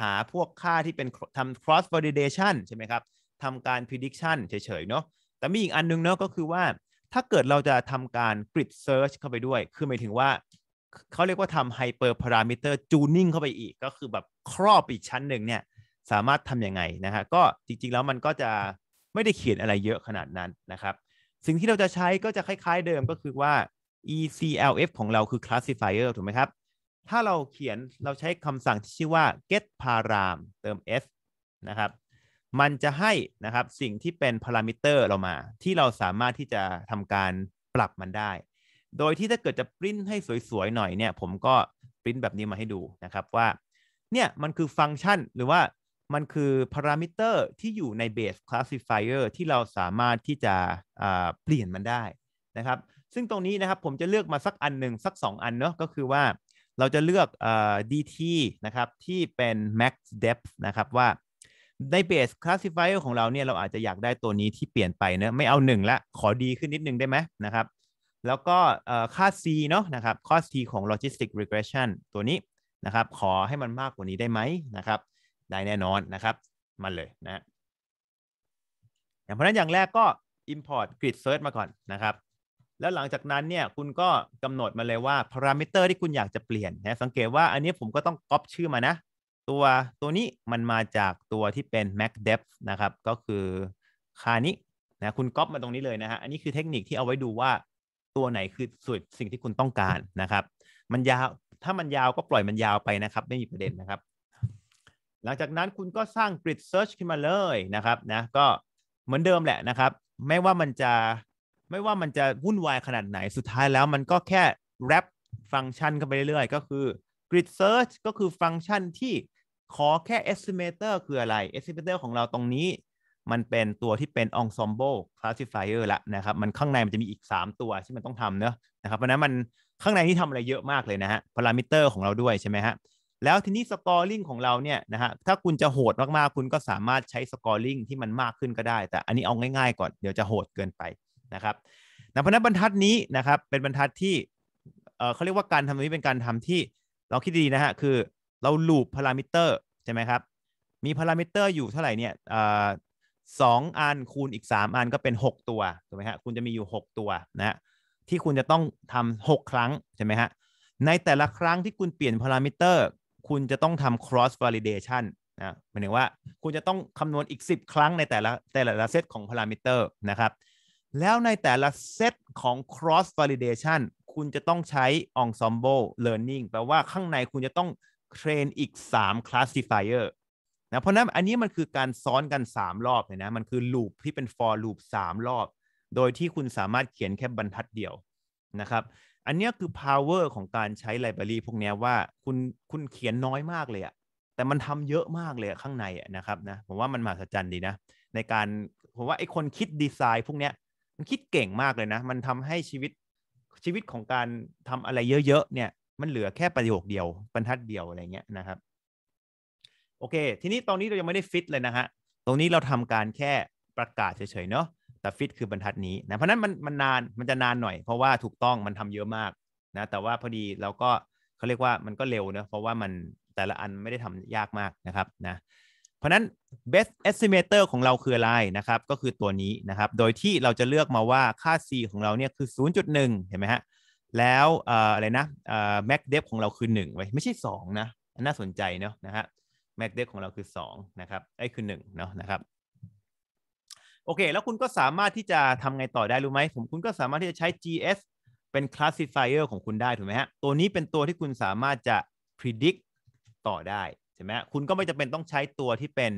หาพวกค่าที่เป็นทำ cross validation ใช่ไหมครับทำการ prediction เฉยๆ เนาะแต่มีอีกอันนึงเนาะก็คือว่าถ้าเกิดเราจะทำการ grid search เข้าไปด้วย คือหมายถึงว่าเขาเรียกว่าทำไฮเปอร์พารามิเตอร์จูนิ่งเข้าไปอีก ก็คือแบบครอบอีกชั้นหนึ่งเนี่ย สามารถทำยังไงนะฮะก็จริง ๆ แล้วมันก็จะไม่ได้เขียนอะไรเยอะขนาดนั้นนะครับ สิ่งที่เราจะใช้ก็จะคล้ายๆเดิมก็คือว่า ECLF ของเราคือ classifier ถูกไหมครับ ถ้าเราเขียนเราใช้คำสั่งที่ชื่อว่า get param เติม s นะครับ มันจะให้นะครับสิ่งที่เป็นพารามิเตอร์เรามาที่เราสามารถที่จะทำการปรับมันได้โดยที่ถ้าเกิดจะปริ้นให้สวยๆ หน่อยเนี่ยผมก็ปริ้นแบบนี้มาให้ดูนะครับว่าเนี่ยมันคือฟังก์ชันหรือว่ามันคือพารามิเตอร์ที่อยู่ในเบสคลาสสิฟายเออร์ที่เราสามารถที่จะเปลี่ยนมันได้นะครับ ซึ่งตรงนี้นะครับผมจะเลือกมาสักอันหนึ่งสัก 2 อันเนาะก็คือว่าเราจะเลือก DT นะครับที่เป็น max depth นะครับว่า ในเบสคลาสสิฟายเออร์ของเราเนี่ยเราอาจจะอยากได้ตัวนี้ที่เปลี่ยนไปเนะไม่เอา1ละขอดีขึ้นนิดนึงได้ไหมนะครับแล้วก็ค่า C เนาะนะครับค่ส T ของ logistic regression ตัวนี้นะครับ ขอให้มันมากกว่านี้ได้ไหมนะครับ ได้แน่นอนนะครับ มันเลยนะอย่างเพราะนั้นอย่างแรกก็ import grid search มาก่อนนะครับ แล้วหลังจากนั้นเนี่ยคุณก็กำหนดมาเลยว่าพารามิเตอร์ที่คุณอยากจะเปลี่ยนนะ สังเกตว่าอันนี้ผมก็ต้องก๊อปชื่อมานะ ตัวตัวนี้มันมาจากตัวที่เป็น mac depth นะครับ ก็คือ ค่านี้นะคุณก๊อปมาตรงนี้เลยนะฮะ อันนี้คือเทคนิคที่เอาไว้ดูว่าตัวไหน คือสุดสิ่งที่คุณต้องการนะครับมันยาวถ้ามันยาวก็ปล่อยมันยาวไปนะครับไม่มีประเด็นนะครับ หลังจากนั้นคุณก็สร้าง grid search ขึ้นมาเลยนะครับ นะก็เหมือนเดิมแหละนะครับ ไม่ว่ามันจะไม่ว่ามันจะวุ่นวาย ขนาดไหนสุดท้ายแล้ว มันก็แค่ wrap ฟังก์ชันเข้าไป เรื่อยๆก็คือ grid search ก็คือฟังก์ชันที่ขอแค่ estimator คืออะไร estimator ของเราตรงนี้มันเป็นตัวที่เป็นองอมโบคลาส c ิฟายเออร์ละนะครับมันข้างในมันจะมีอีก 3 ตัวที่มันต้องทำเนอะนะครับเพราะนั้นมันข้างในที่ทำอะไรเยอะมากเลยนะฮะพารามิเตอร์ของเราด้วยใช่ไหมฮะแล้วทีนี้สกอร์ลิงของเราเนี่ยนะฮะถ้าคุณจะโหดมากๆคุณก็สามารถใช้สกอร์ลิงที่มันมากขึ้นก็ได้แต่อันนี้เอาง่ายๆก่อน เดี๋ยวจะโหดเกินไป นะครับนะเพราะนั้นบรรทัดนี้นะครับเป็นบรรทัดที่เออเขาเรียกว่าการทำนี้เป็นการทำที่เราคิดดีนะฮะคือเราลูปพารามิเตอร์ใช่ไหมครับมีพารามิเตอร์อยู่เท่าไหร่เนี่ย2อันคูณอีก 3อันก็เป็น 6 ตัวถูกไหมฮะคุณจะมีอยู่ 6 ตัวนะฮะที่คุณจะต้องทำ 6 ครั้งใช่ไหมฮะในแต่ละครั้งที่คุณเปลี่ยนพารามิเตอร์ คุณจะต้องทำ cross validation นะหมายถึงว่าคุณจะต้องคำนวณอีก 10 ครั้งในแต่ละแต่ละเซตของพารามิเตอร์นะครับแล้วในแต่ละเซตของ cross validation คุณจะต้องใช้ ensemble learning แปลว่าข้างในคุณจะต้องเทรนอีก 3 classifier นะเพราะนั้นอันนี้มันคือการซ้อนกัน 3 รอบเลยนะ มันคือลูปที่เป็น for loop 3 รอบ โดยที่คุณสามารถเขียนแค่บรรทัดเดียวนะครับ อันนี้คือ power ของการใช้ไลบรารีพวกนี้ว่าคุณคุณเขียนน้อยมากเลยอะแต่มันทำเยอะมากเลยข้างในนะครับนะผมว่ามันมหัศจรรย์ดีนะในการผมว่าไอ้คนคิดดีไซน์ พวกนี้มันคิดเก่งมากเลยนะ มันทำให้ชีวิตชีวิตของการทำอะไรเยอะๆเนี่ยมันเหลือแค่ประโยคเดียวบรรทัดเดียวอะไรเงี้ยนะครับโอเค ทีนี้ตอนนี้เรายังไม่ได้ฟิตเลยนะฮะ ตรงนี้เราทำการแค่ประกาศเฉยๆเนาะ แต่ฟิตคือบรรทัดนี้นะ เพราะนั้นมันมันนาน มันจะนานหน่อย เพราะว่าถูกต้องมันทำเยอะมากนะ แต่ว่าพอดีเราก็เขาเรียกว่ามันก็เร็วเนะ เพราะว่ามันแต่ละอันไม่ได้ทำยากมากนะครับนะ เพราะนั้น best estimator ของเราคือ อะไรนะครับ ก็คือตัวนี้นะครับ โดยที่เราจะเลือกมาว่าค่า c ของเราเนี่ยคือ 0.1 เห็นไหมฮะ แล้วอะไรนะ m a x d e h ของเราคือ1ไว้ไม่ใช่2นะน่าสนใจเนาะนะฮะแม็กเดฟของเราคือ 2 นะครับไอ้คือ 1 เนาะ นะครับ โอเค แล้วคุณก็สามารถที่จะทำไง ต่อได้ รู้ไหม ผม คุณก็สามารถที่จะใช้ GS เป็น classifier ของคุณได้ ถูกไหมฮะ ตัวนี้เป็นตัวที่คุณสามารถจะ predict ต่อได้ ใช่ไหม คุณก็ ไม่จะเป็นต้องใช้ตัวที่เป็น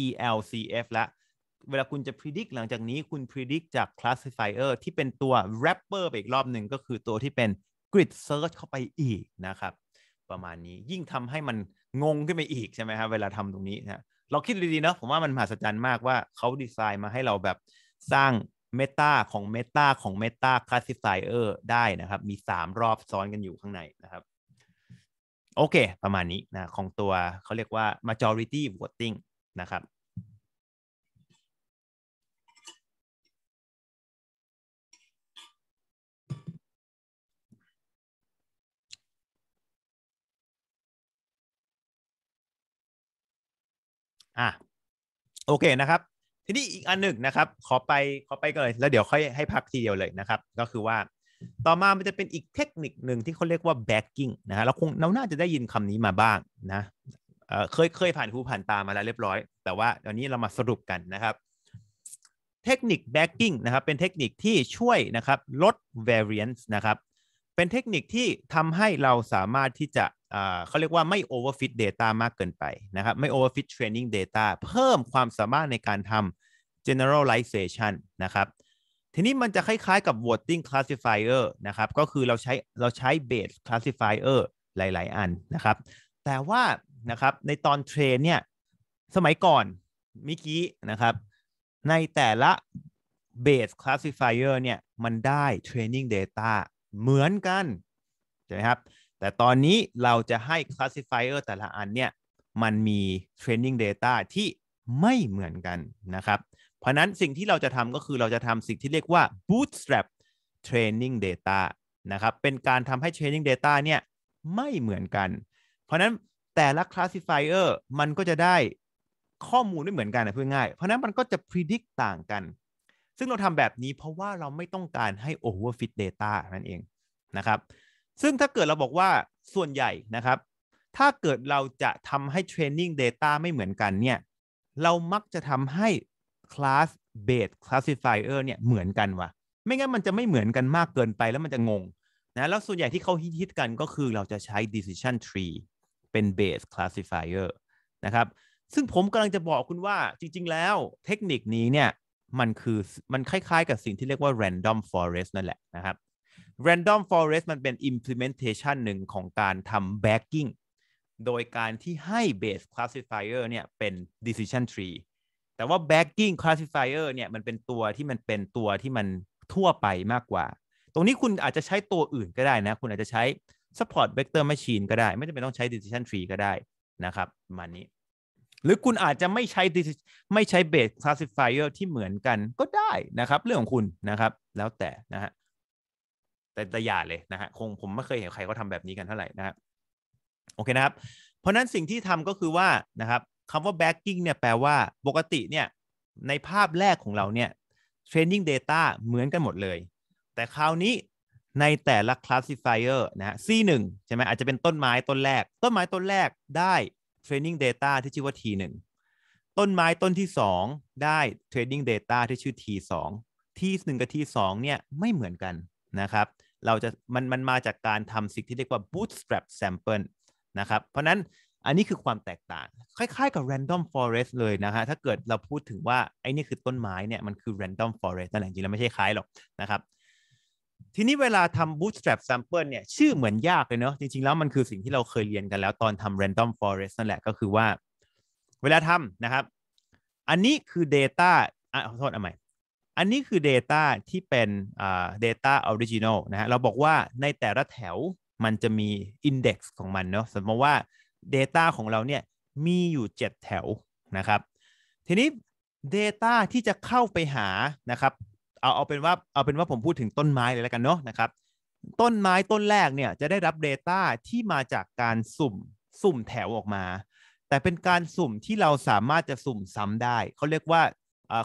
ELCF ละ เวลาคุณจะ predict หลังจากนี้คุณ predict จาก classifier ที่เป็นตัว wrapper ไปอีกรอบหนึ่งก็คือตัวที่เป็น grid search เข้าไปอีกนะครับประมาณนี้ยิ่งทำให้มันงงขึ้นไปอีกใช่ไหมครับเวลาทำตรงนี้นะเราคิดดีๆนะผมว่ามันมหัศจรรย์มากว่าเขาดีไซน์มาให้เราแบบสร้างเมตาของเมตาของเมตาคลาสสิฟายเออร์ได้นะครับ มี 3 รอบซ้อนกันอยู่ข้างในนะครับโอเค ประมาณนี้นะ ของตัวเขาเรียกว่า majority voting นะครับอ่ะโอเคนะครับ ทีนี้อีกอันหนึ่งนะครับ ขอไปขอไปก่อนเลยแล้วเดี๋ยวค่อยให้พักทีเดียวเลยนะครับ ก็คือว่าต่อมามันจะเป็นอีกเทคนิคหนึ่งที่เขาเรียกว่า backing นะฮะเราคงเราน่าจะได้ยินคำนี้มาบ้างนะเคยเคยผ่านหูผ่านตามาแล้วเรียบร้อย แต่ว่าตอนนี้เรามาสรุปกันนะครับ เทคนิค backing นะครับ เป็นเทคนิคที่ช่วยนะครับลด variance นะครับเป็นเทคนิคที่ทำให้เราสามารถที่จะเขาเรียกว่าไม่ overfit data มากเกินไปนะครับไม่ overfit training data เพิ่มความสามารถในการทำ generalization นะครับ ทีนี้มันจะคล้ายๆ กับ voting classifier นะครับ ก็คือเราใช้เราใช้ base classifier หลายๆ อันนะครับ แต่ว่านะครับในตอนเทรนเนี่ย สมัยก่อนมิกี้นะครับ ในแต่ละ base classifier เนี่ยมันได้ training data เหมือนกันใช่ไหมครับแต่ตอนนี้เราจะให้ classifier แต่ละอันเนี่ย มันมี training data ที่ไม่เหมือนกันนะครับ เพราะนั้นสิ่งที่เราจะทำก็คือเราจะทำสิ่งที่เรียกว่า bootstrap training data นะครับเป็นการทำให้ training data เนี่ยไม่เหมือนกัน เพราะนั้นแต่ละ classifier มันก็จะได้ข้อมูลไม่เหมือนกันนะเพื่อง่ายเพราะนั้นมันก็จะ predict ต่างกันซึ่งเราทำแบบนี้เพราะว่าเราไม่ต้องการให้ overfit data นั่นเองนะครับ ซึ่งถ้าเกิดเราบอกว่าส่วนใหญ่นะครับ ถ้าเกิดเราจะทำให้ training data ไม่เหมือนกันเนี่ยเรามักจะทำให้ class b a s e classifier เนี่ยเหมือนกันวะไม่งั้นมันจะไม่เหมือนกันมากเกินไปแล้วมันจะงงนะแล้วส่วนใหญ่ที่เขาฮิตตกันก็คือเราจะใช้ decision tree เป็น base classifier นะครับซึ่งผมกำลังจะบอกคุณว่าจริง ๆ แล้ว เทคนิคนี้เนี่ยมันคือ มันคล้ายๆ กับสิ่งที่เรียกว่า random forest นั่นแหละนะครับ random forest มันเป็น implementation หนึ่งของการทำ backing โดยการที่ให้ base classifier เนี่ย เป็น decision tree แต่ว่า backing classifier เนี่ย มันเป็นตัวที่มันเป็นตัวที่มันทั่วไปมากกว่า ตรงนี้คุณอาจจะใช้ตัวอื่นก็ได้นะ คุณอาจจะใช้ support vector machine ก็ได้ ไม่จำเป็นต้องใช้ decision tree ก็ได้นะครับมานี้หรือคุณอาจจะไม่ใช้ไม่ใช้เบสคลาสสิฟายเออร์ที่เหมือนกันก็ได้นะครับ เรื่องของคุณนะครับ แล้วแต่นะฮะแต่แต่อย่าเลยนะฮะคงผมไม่เคยเห็นใครเขาทาแบบนี้กันเท่าไหร่นะฮะโอเคนะครับ เพราะนั้นสิ่งที่ทำก็คือว่านะครับคำว่า backing เนี่ยแปลว่าปกติเนี่ย ในภาพแรกของเราเนี่ย training data เหมือนกันหมดเลยแต่คราวนี้ในแต่ละ classifier นะฮะ C1 ใช่ไหมอาจจะเป็นต้นไม้ต้นแรก ต้นไม้ต้นแรกได้ทรนนิ่งเ Data ที่ชื่อว่า T1 ต้นไม้ต้นที่ 2 ได้ Training Data ที่ชื่อ T2 T1 กับ T2 เนี่ยไม่เหมือนกันนะครับ เราจะมันมันมาจากการทำสิ่งที่เรียกว่า bootstrap sample นะครับ เพราะนั้นอันนี้คือความแตกต่างคล้ายๆ กับ random forest เลยนะฮะถ้าเกิดเราพูดถึงว่าไอ้นี่คือต้นไม้เนี่ยมันคือ random forest นั่นแหละจริงแล้วไม่ใช่คล้ายหรอกนะครับทีนี้เวลาทำ bootstrap sample เนี่ย ชื่อเหมือนยากเลยเนาะ จริง ๆ แล้ว มันคือสิ่งที่เราเคยเรียนกันแล้วตอนทำ random forest นั่นแหละ ก็คือว่า เวลาทำนะครับ อันนี้คือ data อ่ะขอโทษเอาใหม่ อันนี้คือ data ที่เป็นอ่า data original นะฮะ เราบอกว่าในแต่ละแถวมันจะมี index ของมันเนาะ สมมติว่า data ของเราเนี่ย มีอยู่ 7 แถวนะครับ ทีนี้ Data ที่จะเข้าไปหานะครับเอาเอาเป็นว่าเอาเป็นว่าผมพูดถึงต้นไม้เลยแล้วกันเนาะนะครับ ต้นไม้ต้นแรกเนี่ยจะได้รับ Data ที่มาจากการสุ่มสุ่มแถวออกมา แต่เป็นการสุ่มที่เราสามารถจะสุ่มซ้ำได้เขาเรียกว่า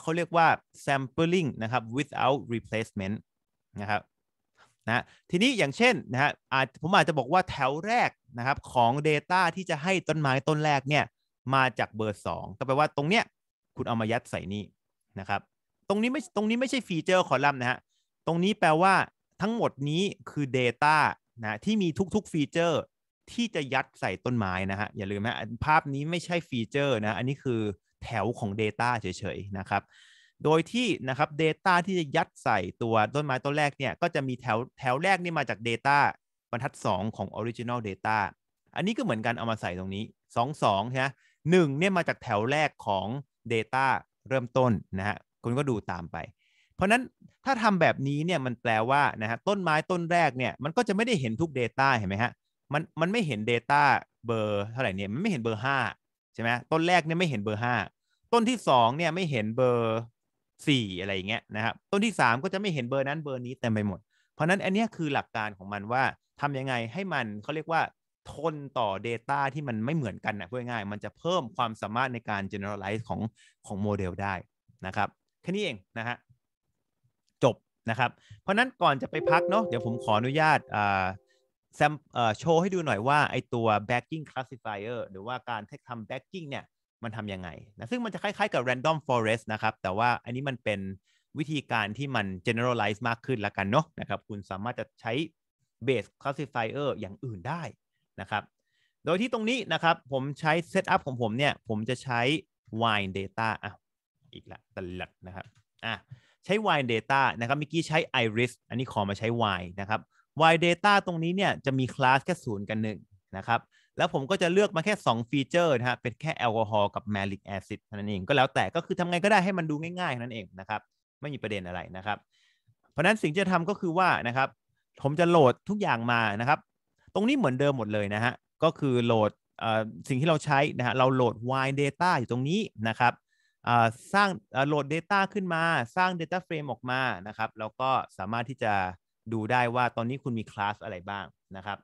เขาเรียกว่า sampling นะครับ without replacement นะครับนะทีนี้อย่างเช่นนะฮะอาจผมอาจจะบอกว่าแถวแรกนะครับของ Data ที่จะให้ต้นไม้ต้นแรกเนี่ยมาจากเบอร์2ก็แปลว่าตรงเนี้ยคุณเอามายัดใส่นี่นะครับตรงนี้ไม่ตรงนี้ไม่ใช่ฟีเจอร์คอลัมน์นะฮะ ตรงนี้แปลว่าทั้งหมดนี้คือ Data นะที่มีทุกๆฟีเจอร์ ที่จะยัดใส่ต้นไม้นะฮะอย่าลืมนะภาพนี้ไม่ใช่ฟีเจอร์นะ อันนี้คือแถวของ Data เฉยๆนะครับ โดยที่นะครับ Data ที่จะยัดใส่ตัวต้นไม้ต้นแรกเนี่ยก็จะมีแถวแถว แรกนี่มาจาก Data บรรทัด 2 ของ Original Data อันนี้ก็เหมือนกันเอามาใส่ตรงนี้ 2 2ใช่ไหมหนึ่งเนี่ยมาจากแถวแรกของ Data เริ่มต้นนะฮะคุณก็ดูตามไป เพราะนั้นถ้าทำแบบนี้เนี่ยมันแปลว่านะฮะต้นไม้ต้นแรกเนี่ย มันก็จะไม่ได้เห็นทุก Data เห็นไหมฮะมันมันไม่เห็น Data เบอร์เท่าไหร่เนี่ยมันไม่เห็นเบอร์5ใช่ไหมต้นแรกเนี่ยไม่เห็นเบอร์ 5 ต้นที่2เนี่ยไม่เห็นเบอร์ 4 อะไรอย่างเงี้ยนะครับต้นที่ 3 ก็จะไม่เห็นเบอร์นั้นเบอร์นี้เต็มไปหมด เพราะนั้นอันนี้คือหลักการของมันว่าทำยังไงให้มันเขาเรียกว่า ทนต่อ Data ที่มันไม่เหมือนกันนะพูดง่ายมันจะเพิ่มความสามารถในการ generalize ของของโมเดลได้นะครับแค่นี้เองนะฮะจบนะครับ เพราะนั้นก่อนจะไปพักเนาะเดี๋ยวผมขออนุญาตอ่าแซมโชว์ให้ดูหน่อยว่า ไอตัว backing classifier หรือว่าการททำ backing เนี่ย มันทำยังไงนะซึ่งมันจะคล้ายๆกับ random forest นะครับ แต่ว่าอันนี้มันเป็นวิธีการที่มัน generalize มากขึ้นละกันเนาะนะครับ คุณสามารถจะใช้ base classifier อย่างอื่นได้นะครับ โดยที่ตรงนี้นะครับ ผมใช้ setup ของผมเนี่ย ผมจะใช้ wine data อ่ะอีกละตลัดนะครับอ่ะใช้ wine Data นะครับเมื่อกี้ใช้ Iris อันนี้ขอมาใช้ wine นะครับ wine Data ตรงนี้เนี่ย จะมีคลาสแค่ศูนย์กันหนึ่งนะครับ แล้วผมก็จะเลือกมาแค่ 2 ฟีเจอร์นะฮะเป็นแค่แอลกอฮอล์กับแมลิกแอซิดนั่นเอง ก็แล้วแต่ก็คือทำไงก็ได้ให้มันดูง่ายๆนั่นเองนะครับ ไม่มีประเด็นอะไรนะครับ เพราะนั้นสิ่งที่จะทำก็คือว่านะครับ ผมจะโหลดทุกอย่างมานะครับ ตรงนี้เหมือนเดิมหมดเลยนะฮะก็คือโหลดสิ่งที่เราใช้นะฮะเราโหลด wine Data อยู่ตรงนี้นะครับสร้างโหลด Data ขึ้นมาสร้าง Data Frame ออกมานะครับ แล้วก็สามารถที่จะดูได้ว่าตอนนี้คุณมีคลาสอะไรบ้างนะครับ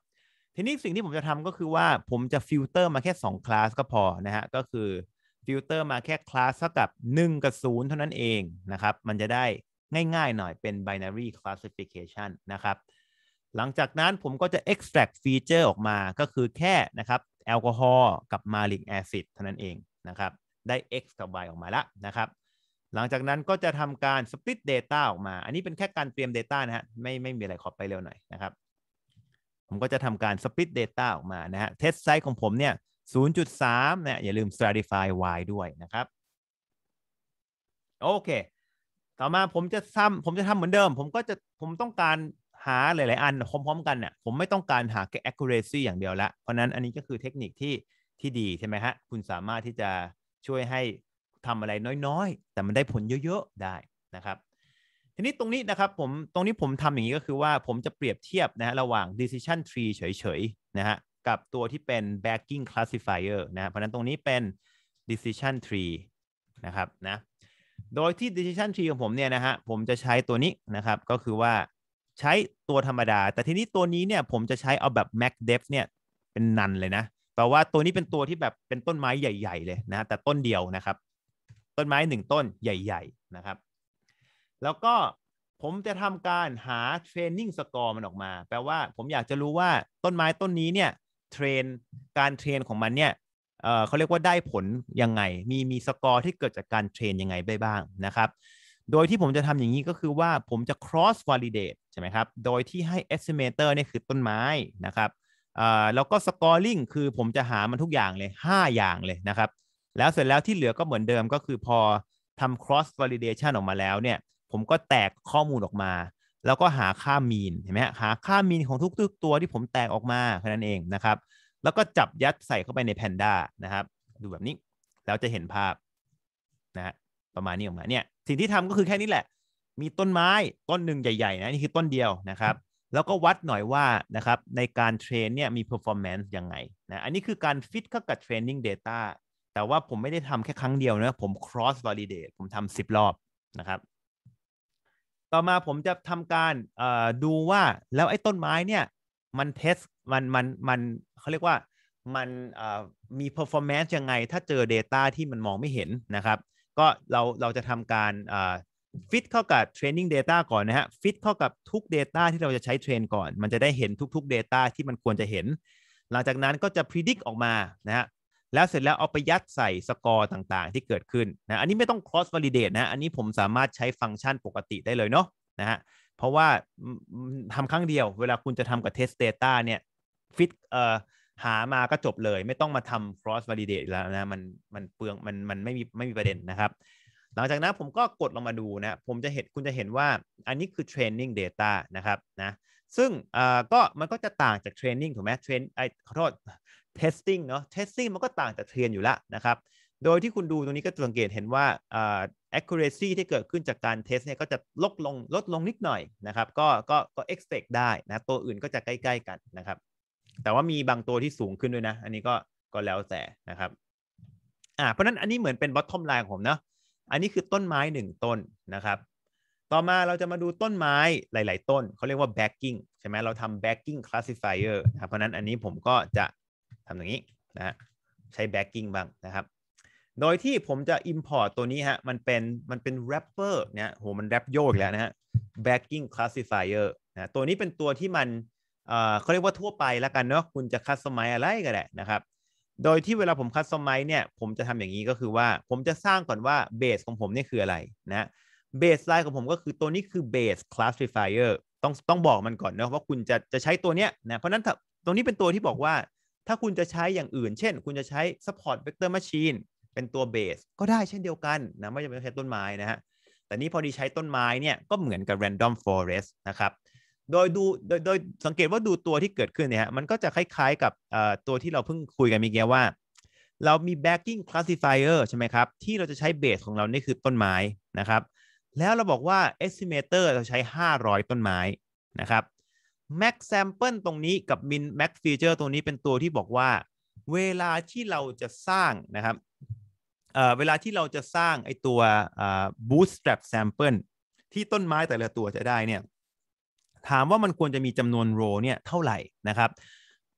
ทีนี้สิ่งที่ผมจะทำก็คือว่าผมจะฟิลเตอร์มาแค่2คลาสก็พอนะฮะก็คือฟิลเตอร์มาแค่คลาสเท่ากับ 1 กับ 0 เท่านั้นเองนะครับ มันจะได้ง่าย ๆ หน่อยเป็น binary classification นะครับ หลังจากนั้นผมก็จะ extract feature ออกมาก็คือแค่นะครับแอลกอฮอล์กับมาลิกแอซิดเท่านั้นเองนะครับได้ x กับ y ออกมาแล้วนะครับ หลังจากนั้นก็จะทำการ split data ออกมา อันนี้เป็นแค่การเตรียม data นะฮะ ไม่ไม่มีอะไรขอไปเร็วหน่อยนะครับ ผมก็จะทำการ split data ออกมานะฮะ test size ของผมเนี่ย 0.3 เนี่ย อย่าลืม stratify y ด้วยนะครับ โอเค ต่อมาผมจะซ้ำผมจะทำเหมือนเดิม ผมก็จะ ผมต้องการหาหลาย ๆ อันพร้อม ๆ กันน่ย ผมไม่ต้องการหาแค่ accuracy อย่างเดียวละ เพราะนั้นอันนี้ก็คือเทคนิคที่ที่ดีใช่ไหมฮะ คุณสามารถที่จะช่วยให้ทำอะไรน้อยๆ แต่มันได้ผลเยอะ ๆ ได้นะครับ ทีนี้ตรงนี้นะครับผมตรงนี้ผมทำอย่างนี้ก็คือว่าผมจะเปรียบเทียบนะฮะระหว่าง decision tree เฉยๆ นะฮะกับตัวที่เป็น backing classifier นะเพราะนั้นตรงนี้เป็น decision tree นะครับนะ โดยที่ decision tree ของผมเนี่ยนะฮะผมจะใช้ตัวนี้นะครับ ก็คือว่าใช้ตัวธรรมดา แต่ทีนี้ตัวนี้เนี่ยผมจะใช้เอาแบบ mac d e h เนี่ยเป็นนันเลยนะแปลว่าตัวนี้เป็นตัวที่แบบเป็นต้นไม้ใหญ่ๆเลยนะแต่ต้นเดียวนะครับ ต้นไม้หนึ่งต้นใหญ่ ๆ นะครับ แล้วก็ผมจะทำการหาเทรนนิ่งสกอร์มันออกมา แปลว่าผมอยากจะรู้ว่าต้นไม้ต้นนี้เนี่ยเทรนการเทรนของมันเนี่ยเขาเรียกว่าได้ผลยังไงมีมีสกอร์ที่เกิดจากการเทรนยังไงไบ้างนะครับโดยที่ผมจะทำอย่างนี้ก็คือว่าผมจะ cross validate ใช่ไหมครับ โดยที่ให้ estimator เนี่ยคือต้นไม้นะครับแล้วก็สกอร์ลิงคือผมจะหามันทุกอย่างเลย 5 อย่างเลยนะครับ แล้วเสร็จแล้วที่เหลือก็เหมือนเดิมก็คือพอทำ cross validation ออกมาแล้วเนี่ย ผมก็แตกข้อมูลออกมาแล้วก็หาค่ามีนเห็นไหมหาค่ามีนของทุกๆตัวที่ผมแตกออกมาแค่นั้นเองนะครับ แล้วก็จับยัดใส่เข้าไปในแพนด้านะครับดูแบบนี้แล้วจะเห็นภาพนะประมาณนี้ออกมาเนี่ยสิ่งที่ทำก็คือแค่นี้แหละมีต้นไม้ต้นหนึ่งใหญ่ๆนะนี่คือต้นเดียวนะครับแล้วก็วัดหน่อยว่านะครับในการเทรนเนี่ยมี performance ยังไงนะอันนี้คือการฟิตเข้ากับ training data แต่ว่าผมไม่ได้ทำแค่ครั้งเดียวนะผม cross validate ผมทำสิบรอบนะครับ ต่อมาผมจะทำการดูว่าแล้วไอ้ต้นไม้เนี่ย มันเทส มันมันมันเขาเรียกว่ามันมี performance ยังไง ถ้าเจอ data ที่มันมองไม่เห็นนะครับ ก็เราเราจะทำการฟิตเข้ากับ Training Data ก่อนนะฮะฟิตเข้ากับทุก Data ที่เราจะใช้เทรนก่อน มันจะได้เห็นทุก ๆ Data ที่มันควรจะเห็น หลังจากนั้นก็จะ predict ออกมานะฮะ แล้วเสร็จแล้วเอาไปยัดใส่สกอร์ต่างๆ ที่เกิดขึ้นนะ อันนี้ไม่ต้อง cross validate นะ อันนี้ผมสามารถใช้ฟังก์ชันปกติได้เลยเนาะนะฮะ เพราะว่าทำครั้งเดียว เวลาคุณจะทำกับ test data เนี่ยฟิตเอ่อหามาก็จบเลยไม่ต้องมาทำ cross validate แล้วนะ มันมันเปลืองมันมันไม่มีไม่มีประเด็นนะครับหลังจากนั้นผมก็กดลงมาดูนะผมจะเห็นคุณจะเห็นว่าอันนี้คือ training data นะครับนะซึ่งก็มันก็จะต่างจาก training ถูกไหมเทรนไอขอโทษ testing เนาะ testing มันก็ต่างจากเทรนอยู่แล้วนะครับ โดยที่คุณดูตรงนี้ก็สังเกตเห็นว่า accuracy ที่เกิดขึ้นจากการเทสเนี่ยก็จะลดลงลดลงนิดหน่อยนะครับ ก็ก็ก็ expect ได้นะ ตัวอื่นก็จะใกล้ ๆ กันนะครับ แต่ว่ามีบางตัวที่สูงขึ้นด้วยนะอันนี้ก็ก็แล้วแต่นะครับอ่าเพราะนั้นอันนี้เหมือนเป็น bottom line ของผมเนาะอันนี้คือต้นไม้หนึ่งต้นนะครับ ต่อมาเราจะมาดูต้นไม้หลาย ๆ ต้น เขาเรียกว่า backing ใช่ไหม เราทำ backing classifier นะรเพราะนั้นอันนี้ผมก็จะทำอย่างนี้นะใช้ backing บ้างนะครับ โดยที่ผมจะ import ตัวนี้ฮะ มันเป็นมันเป็น wrapper เนี่ย โห มัน wrap โยกแล้วนะฮะ backing classifier นะ ตัวนี้เป็นตัวที่มัน เขาเรียกว่าทั่วไปแล้วกันเนาะ คุณจะคัสตอ i z มอะไรก็ได้นะครับโดยที่เวลาผมคัสตอมไมซ์เนี่ยผมจะทำอย่างนี้ก็คือว่าผมจะสร้างก่อนว่าเบสของผมเนี่ยคืออะไรนะเบสไลน์ของผมก็คือตัวนี้คือเบสคลาสฟิายเออร์ต้องต้องบอกมันก่อนนะว่าคุณจะจะใช้ตัวเนี้ยนะเพราะนั้นตรงนี้เป็นตัวที่บอกว่า ถ้าคุณจะใช้อย่างอื่นเช่น คุณจะใช้ซัพพอร์ตเวกเตอร์แมชชีนเป็นตัวเบสก็ได้เช่นเดียวกันนะไม่จำเป็นต้องใช้ต้นไม้นะฮะแต่นี้พอดีใช้ต้นไม้เนี่ยก็เหมือนกับ random forest นะครับโดยดูโดยโดยสังเกตว่าดูตัวที่เกิดขึ้นเนี่ยฮะมันก็จะคล้ายๆกับตัวที่เราเพิ่งคุยกันเมื่อกี้ว่า เรามี backing classifier ใช่ไหมครับ ที่เราจะใช้เบสของเรานี่คือต้นไม้นะครับแล้วเราบอกว่า estimator เราใช้ 500 ต้นไม้นะครับ max sample ตรงนี้กับ min max feature ตรงนี้เป็นตัวที่บอกว่า เวลาที่เราจะสร้างนะครับเวลาที่เราจะสร้างไอตัว bootstrap sample ที่ต้นไม้แต่ละตัวจะได้เนี่ยถามว่ามันควรจะมีจำนวนโรเนี่ยเท่าไหร่นะครับ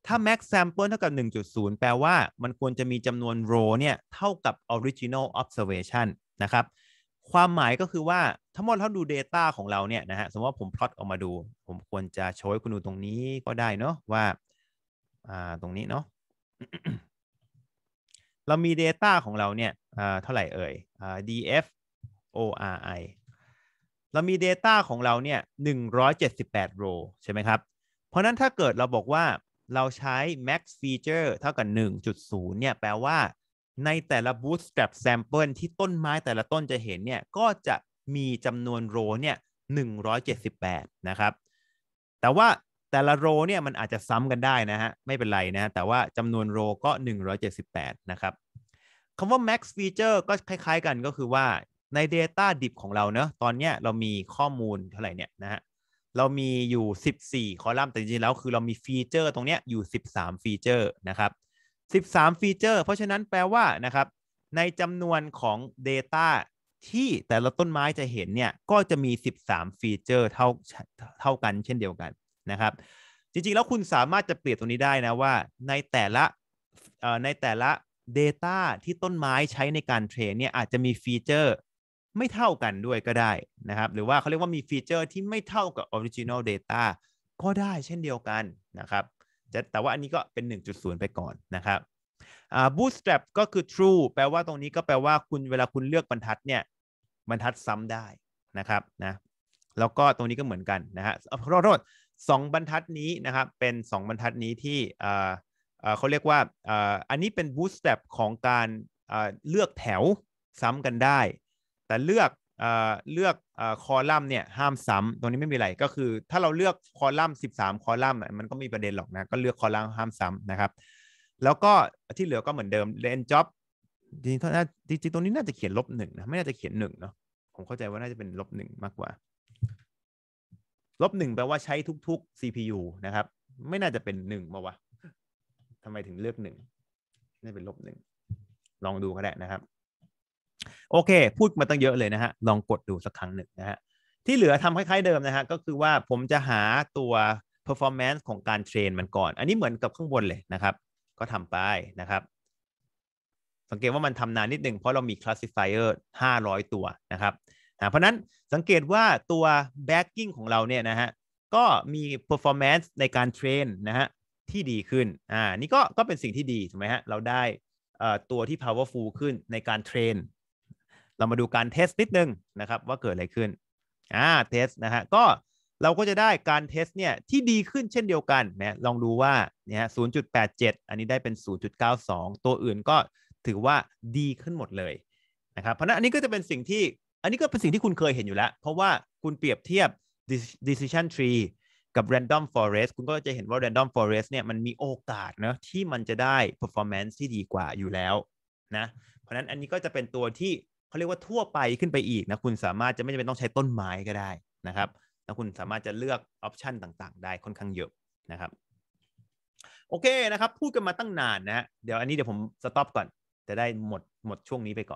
ถ้า max sample เท่ากับ 1.0 แปลว่ามันควรจะมีจำนวนโรเนี่ยเท่ากับ original observation นะครับความหมายก็คือว่าทั้งหมดเราดู Data ของเราเนี่ยนะฮะสมมติว่าผมพลอตออกมาดูผมควรจะโชว์ให้คุณดูตรงนี้ก็ได้เนาะว่าอ่า ตรงนี้เนาะเรามี Data ของเราเนี่ยอ่าเท่าไหร่เอ่ยอ่า df ORI เรามี Data ของเราเนี่ย178 row ใช่ไหมครับ เพราะนั้นถ้าเกิดเราบอกว่าเราใช้ max feature เท่ากับ 1.0 เนี่ย แปลว่าในแต่ละ bootstrap sample ที่ต้นไม้แต่ละต้นจะเห็นเนี่ย ก็จะมีจำนวนโ w เนี่ย 178 นะครับ แต่ว่าแต่ละโ w เนี่ย มันอาจจะซ้ำกันได้นะฮะ ไม่เป็นไรนะฮะแต่ว่าจำนวนโ w ก็ 178 นะครับ คำว่า max feature ก็คล้ายๆ กันก็คือว่าใน Data ดิบของเราเนอะตอนเนี้ยเรามีข้อมูลเท่าไหร่เนี่ยนะฮะเรามีอยู่ 14 คอลัมน์แต่จริงๆแล้วคือเรามีฟีเจอร์ตรงเนี้ยอยู่ 13 ฟีเจอร์นะครับ 13ฟีเจอร์เพราะฉะนั้นแปลว่านะครับในจำนวนของ Data ที่แต่ละต้นไม้จะเห็นเนี่ย ก็จะมี 13 ฟีเจอร์เท่าเท่ากัน เช่นเดียวกันนะครับจริง ๆ แล้วคุณสามารถจะเปลี่ยนตรงนี้ได้นะ ว่าในแต่ละในแต่ละ Data ที่ต้นไม้ใช้ในการเทรนเนี่ยอาจจะมีฟีเจอร์ไม่เท่ากันด้วยก็ได้นะครับ หรือว่าเขาเรียกว่ามีฟีเจอร์ที่ไม่เท่ากับ Original Data ก็ได้เช่นเดียวกันนะครับแต่ว่าอันนี้ก็เป็น 1.0 ไปก่อนนะครับ Bootstrap ก็คือ True แปลว่าตรงนี้ก็แปลว่าคุณเวลาคุณเลือกบรรทัดเนี่ยบรรทัดซ้ำได้นะครับนะแล้วก็ตรงนี้ก็เหมือนกันนะฮะขอโทษสองบรรทัดนี้นะครับเป็น 2 บรรทัดนี้ที่เขาเรียกว่าอันนี้เป็น Bootstrap ของการเลือกแถวซ้ำกันได้แต่เลือกเลือกคอลัมน์ เนี่ย ห้ามซ้ำตรงนี้ไม่มีอะไร ก็คือ ถ้าเราเลือก คอลัมน์ 13 คอลัมน์มันก็มีประเด็นหรอกนะ ก็เลือก คอลัมน์ ห้ามซ้ำนะครับ แล้วก็ที่เหลือก็เหมือนเดิมเลนจ็อบจริงๆจริงๆ ตรงนี้น่าจะเขียนลบหนึ่งนะ ไม่น่าจะเขียนหนึ่งเนาะ ผมเข้าใจว่าน่าจะเป็นลบหนึ่งมากกว่า ลบหนึ่งแปลว่าใช้ทุกๆ CPU นะครับ ไม่น่าจะเป็นหนึ่งมาวะทำไมถึงเลือกหนึ่งน่าเป็นลบหนึ่ง ลองดูก็ได้นะครับโอเค พูดมาตั้งเยอะเลยนะฮะ ลองกดดูสักครั้งหนึ่งนะฮะ ที่เหลือทำคล้าย ๆเดิมนะฮะ ก็คือว่าผมจะหาตัว performance ของการเทรนมันก่อน อันนี้เหมือนกับข้างบนเลยนะครับ ก็ทำไปนะครับ สังเกตว่ามันทำนานนิดหนึ่ง เพราะเรามี classifier 500 ตัวนะครับนะเพราะนั้นสังเกตว่าตัว backing ของเราเนี่ยนะฮะ ก็มี performance ในการเทรนนะฮะ ที่ดีขึ้น อ่านี่ก็ก็เป็นสิ่งที่ดีถูกไหมฮะ เราได้ตัวที่ powerful ขึ้นในการเทรนเรามาดูการเทสนิดนึงนะครับว่าเกิดอะไรขึ้น อ่าเทสนะฮะก็เราก็จะได้การเทสเนี่ยที่ดีขึ้นเช่นเดียวกันนะลองดูว่าเนี่ยศูนอันนี้ได้เป็น 0.92 ตัวอื่นก็ถือว่าดีขึ้นหมดเลยนะครับเพราะนั้นอันนี้ก็จะเป็นสิ่งที่อันนี้ก็เป็นสิ่งที่คุณเคยเห็นอยู่แล้ว เพราะว่าคุณเปรียบเทียบ decision tree กับ random forest คุณก็จะเห็นว่า random forest เนี่ยมันมีโอกาสนะที่มันจะได้ performance ที่ดีกว่าอยู่แล้วนะเพราะนั้นอันนี้ก็จะเป็นตัวที่เขาเรียกว่าทั่วไปขึ้นไปอีกนะ คุณสามารถจะไม่จำเป็นต้องใช้ต้นไม้ก็ได้นะครับแล้วคุณสามารถจะเลือกออปชันต่างๆ ได้ค่อนข้างเยอะนะครับโอเคนะครับ พูดกันมาตั้งนานนะ เดี๋ยวอันนี้เดี๋ยวผมสต็อปก่อน จะได้หมดหมดช่วงนี้ไปก่อน